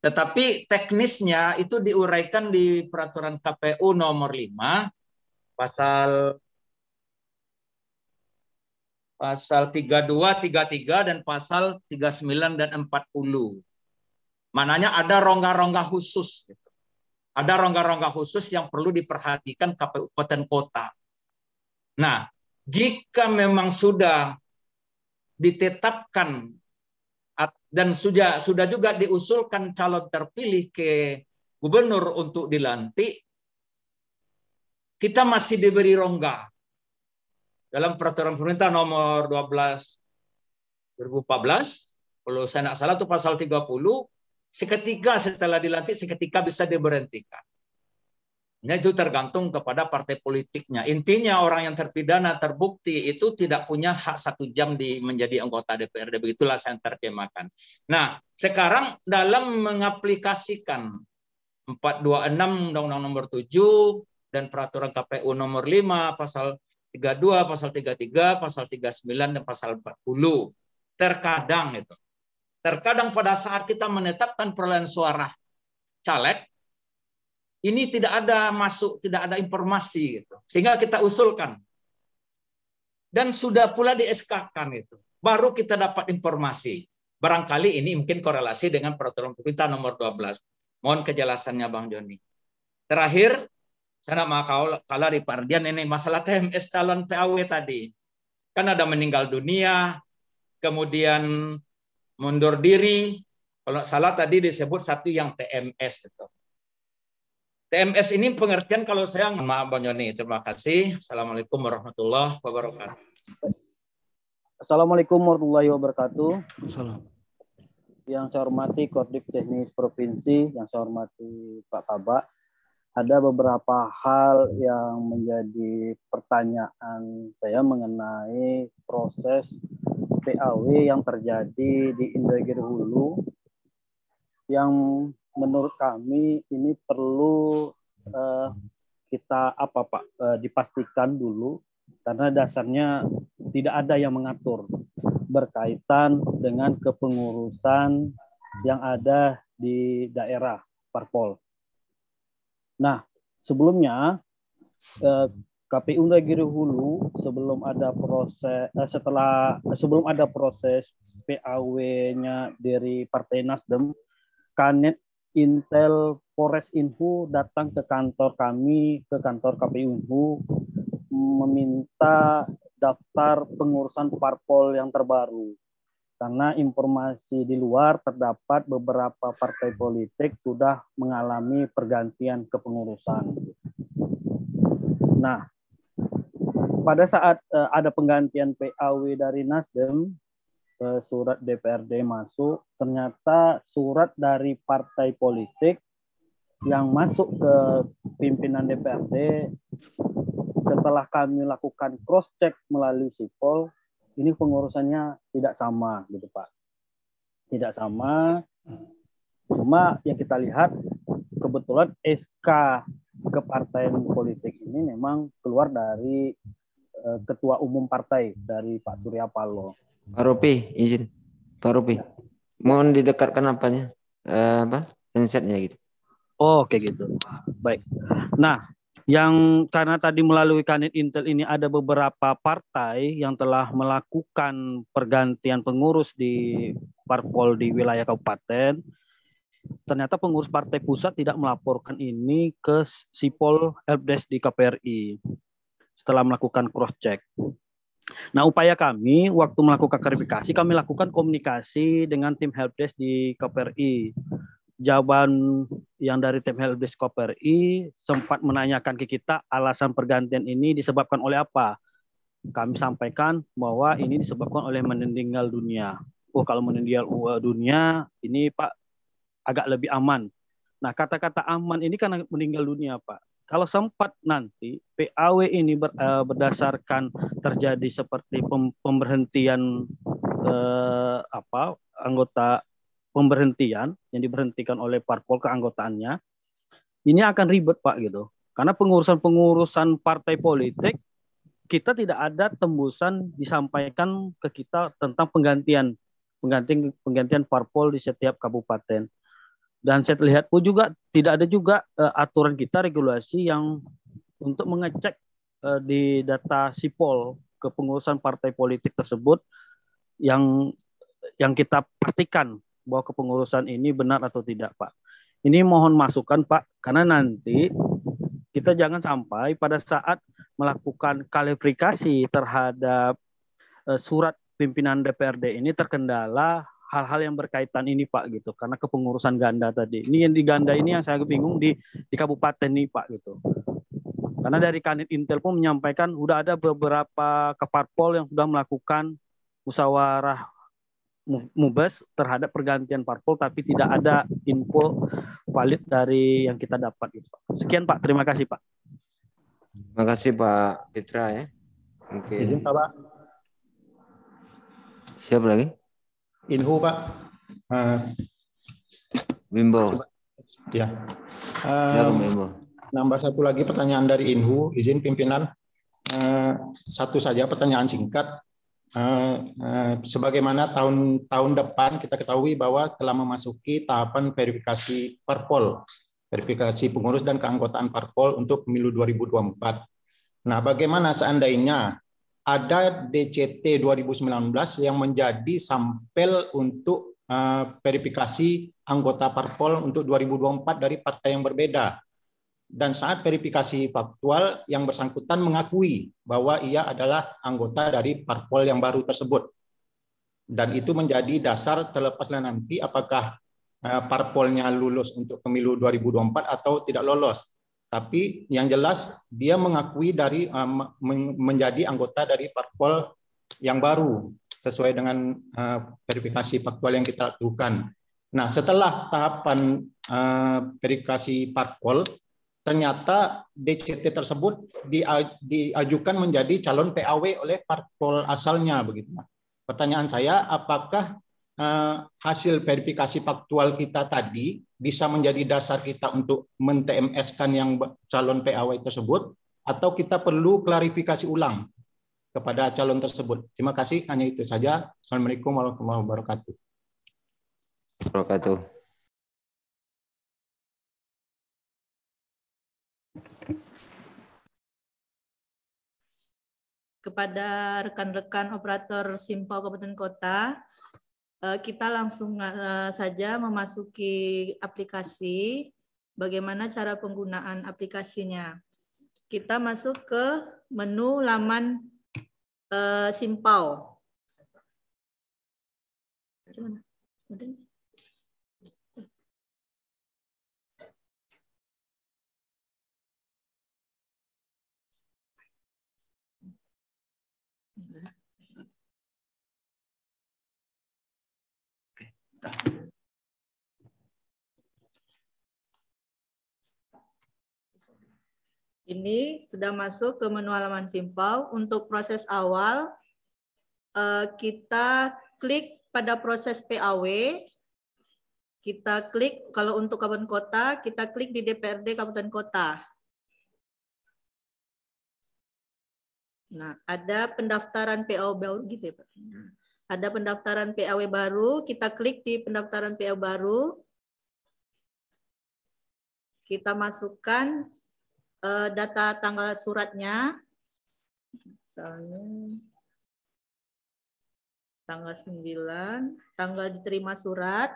S7: Tetapi teknisnya itu diuraikan di peraturan KPU nomor 5 pasal pasal 32, 33 dan pasal 39 dan 40. Mananya ada rongga-rongga khusus gitu. Ada rongga-rongga khusus yang perlu diperhatikan KPU Kabupaten Kota. Nah, jika memang sudah ditetapkan dan sudah sudah juga diusulkan calon terpilih ke gubernur untuk dilantik kita masih diberi rongga dalam peraturan pemerintah nomor 12 2014 kalau saya tidak salah itu pasal 30 seketika setelah dilantik seketika bisa diberhentikan ini nah, itu tergantung kepada partai politiknya. Intinya orang yang terpidana terbukti itu tidak punya hak satu jam di menjadi anggota DPRD. Begitulah saya terjemahkan. Nah, sekarang dalam mengaplikasikan 426 Undang-Undang Nomor 7 dan Peraturan KPU Nomor 5 Pasal 32, Pasal 33, Pasal 39 dan Pasal 40. Terkadang itu. Terkadang pada saat kita menetapkan perolehan suara caleg ini tidak ada masuk, tidak ada informasi gitu. Sehingga kita usulkan. Dan sudah pula di SK-kan itu. Baru kita dapat informasi. Barangkali ini mungkin korelasi dengan peraturan pemerintah nomor 12. Mohon kejelasannya Bang Joni. Terakhir, saya nak kalau di Pardian ini masalah TMS calon PAW tadi. Kan ada meninggal dunia, kemudian mundur diri. Kalau salah tadi disebut satu yang TMS gitu. TMS ini pengertian kalau saya maaf Bang Joni. Terima kasih. Assalamualaikum warahmatullahi wabarakatuh.
S9: Assalamualaikum warahmatullahi wabarakatuh. Salam.
S7: Yang saya hormati
S9: Kodik Teknis Provinsi, yang saya hormati Pak Kabak, ada beberapa hal yang menjadi pertanyaan saya mengenai proses PAW yang terjadi di Indragiri Hulu yang menurut kami ini perlu uh, kita apa Pak uh, dipastikan dulu karena dasarnya tidak ada yang mengatur berkaitan dengan kepengurusan yang ada di daerah parpol. Nah, sebelumnya eh, KPU Negeri Hulu sebelum ada proses eh, setelah sebelum ada proses PAW-nya dari Partai Nasdem Kanet Intel Polres Info datang ke kantor kami, ke kantor KPU Info meminta daftar pengurusan parpol yang terbaru. Karena informasi di luar terdapat beberapa partai politik sudah mengalami pergantian kepengurusan. Nah, pada saat eh, ada penggantian PAW dari Nasdem, ke surat DPRD masuk, ternyata surat dari partai politik yang masuk ke pimpinan DPRD setelah kami lakukan cross check melalui sipol ini pengurusannya tidak sama gitu Pak. Tidak sama. Cuma yang kita lihat kebetulan SK ke partai politik ini memang keluar dari eh, ketua umum partai dari Pak Surya Paloh
S5: Pak Rupi, izin. Pak Rupi, mohon didekatkan apanya? Eh, apa? Handsetnya gitu. Oh, oke okay, gitu. Baik. Nah, yang
S9: karena tadi melalui Kanit Intel ini ada beberapa partai yang telah melakukan pergantian pengurus di parpol di wilayah kabupaten. Ternyata pengurus partai pusat tidak melaporkan ini ke Sipol Helpdesk di KPRI setelah melakukan cross check. Nah, upaya kami waktu melakukan klarifikasi, kami lakukan komunikasi dengan tim helpdesk di KPRI. Jawaban yang dari tim helpdesk KPRI sempat menanyakan ke kita alasan pergantian ini disebabkan oleh apa. Kami sampaikan bahwa ini disebabkan oleh meninggal dunia. Oh, kalau meninggal eh, dunia, ini Pak agak lebih aman. Nah, kata-kata aman ini karena meninggal dunia, Pak. Kalau sempat nanti PAW ini ber, uh, berdasarkan terjadi seperti pem, pemberhentian uh, apa anggota pemberhentian yang diberhentikan oleh parpol keanggotaannya, ini akan ribet pak gitu. Karena pengurusan-pengurusan partai politik kita tidak ada tembusan disampaikan ke kita tentang penggantian penggantian penggantian parpol di setiap kabupaten. Dan saya lihat pun juga tidak ada juga uh, aturan kita regulasi yang untuk mengecek uh, di data sipol kepengurusan partai politik tersebut yang yang kita pastikan bahwa kepengurusan ini benar atau tidak, Pak. Ini mohon masukan, Pak, karena nanti kita jangan sampai pada saat melakukan kalifikasi terhadap eh, surat pimpinan DPRD ini terkendala hal-hal yang berkaitan ini Pak gitu karena kepengurusan ganda tadi ini yang di ganda ini yang saya bingung di di kabupaten ini Pak gitu karena dari kanit intel pun menyampaikan sudah ada beberapa keparpol yang sudah melakukan musyawarah mubes terhadap pergantian parpol tapi tidak ada info valid dari yang kita dapat gitu Sekian Pak, terima kasih Pak.
S5: Terima kasih Pak
S10: Fitra ya. Okay. Izin Pak. Siapa lagi? Inhu Pak.
S5: Uh, ah. Wimbo. Ya.
S10: Uh, ya ah, nambah satu lagi pertanyaan dari Inhu, izin pimpinan. Uh, satu saja pertanyaan singkat. Uh, uh, sebagaimana tahun tahun depan kita ketahui bahwa telah memasuki tahapan verifikasi parpol, verifikasi pengurus dan keanggotaan parpol untuk pemilu 2024. Nah, bagaimana seandainya ada DCT 2019 yang menjadi sampel untuk eh, verifikasi anggota parpol untuk 2024 dari partai yang berbeda. Dan saat verifikasi faktual yang bersangkutan mengakui bahwa ia adalah anggota dari parpol yang baru tersebut. Dan itu menjadi dasar terlepasnya nanti apakah eh, parpolnya lulus untuk pemilu 2024 atau tidak lolos tapi yang jelas dia mengakui dari uh, menjadi anggota dari parpol yang baru sesuai dengan uh, verifikasi faktual yang kita lakukan. Nah, setelah tahapan uh, verifikasi parpol, ternyata DCT tersebut diajukan menjadi calon PAW oleh parpol asalnya begitu. Nah, pertanyaan saya, apakah Eh, hasil verifikasi faktual kita tadi bisa menjadi dasar kita untuk men-TMS-kan yang calon PAW tersebut atau kita perlu klarifikasi ulang kepada calon tersebut. Terima kasih, hanya itu saja. Assalamualaikum warahmatullahi wabarakatuh.
S5: Wabarakatuh.
S11: Kepada rekan-rekan operator Simpau Kabupaten Kota, Eh, kita langsung eh, saja memasuki aplikasi. Bagaimana cara penggunaan aplikasinya? Kita masuk ke menu laman uh, Simpau. Ini sudah masuk ke menu halaman simpel. Untuk proses awal, eh, kita klik pada proses PAW. Kita klik, kalau untuk kabupaten kota, kita klik di DPRD kabupaten kota. Nah, ada pendaftaran PAW baru gitu ya, Pak. Nah, ada pendaftaran PAW baru, kita klik di pendaftaran PAW baru. Kita masukkan uh, data tanggal suratnya. Misalnya tanggal 9, tanggal diterima surat.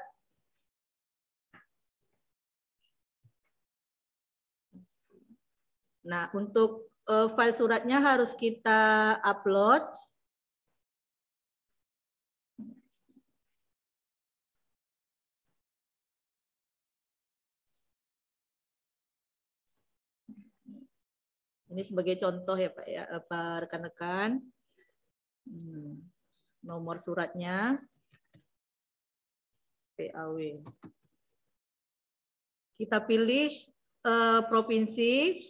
S11: Nah, untuk uh, file suratnya harus kita upload Ini sebagai contoh ya Pak ya, apa rekan-rekan. Hmm. Nomor suratnya PAW. Kita pilih uh, provinsi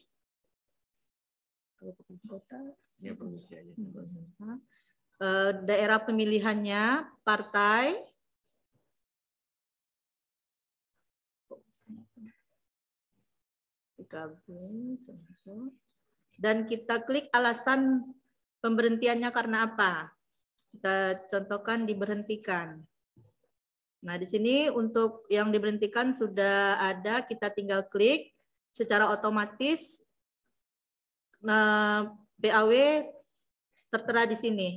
S5: kota ya, provinsi aja.
S11: Uh, daerah pemilihannya, partai, dan kita klik alasan pemberhentiannya karena apa. Kita contohkan diberhentikan. Nah, di sini untuk yang diberhentikan sudah ada, kita tinggal klik secara otomatis nah, PAW tertera di sini.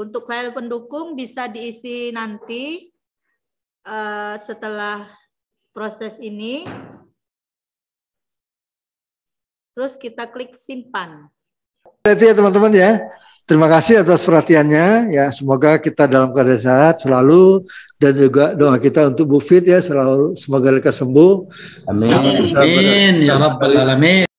S11: Untuk file pendukung bisa diisi nanti uh, setelah proses ini. Terus kita klik simpan.
S3: Itu ya teman-teman ya. Terima kasih atas perhatiannya ya. Semoga kita dalam keadaan sehat selalu dan juga doa kita untuk Bu Fit ya selalu semoga lekas sembuh. Amin. Amin. Ya rabbal alamin.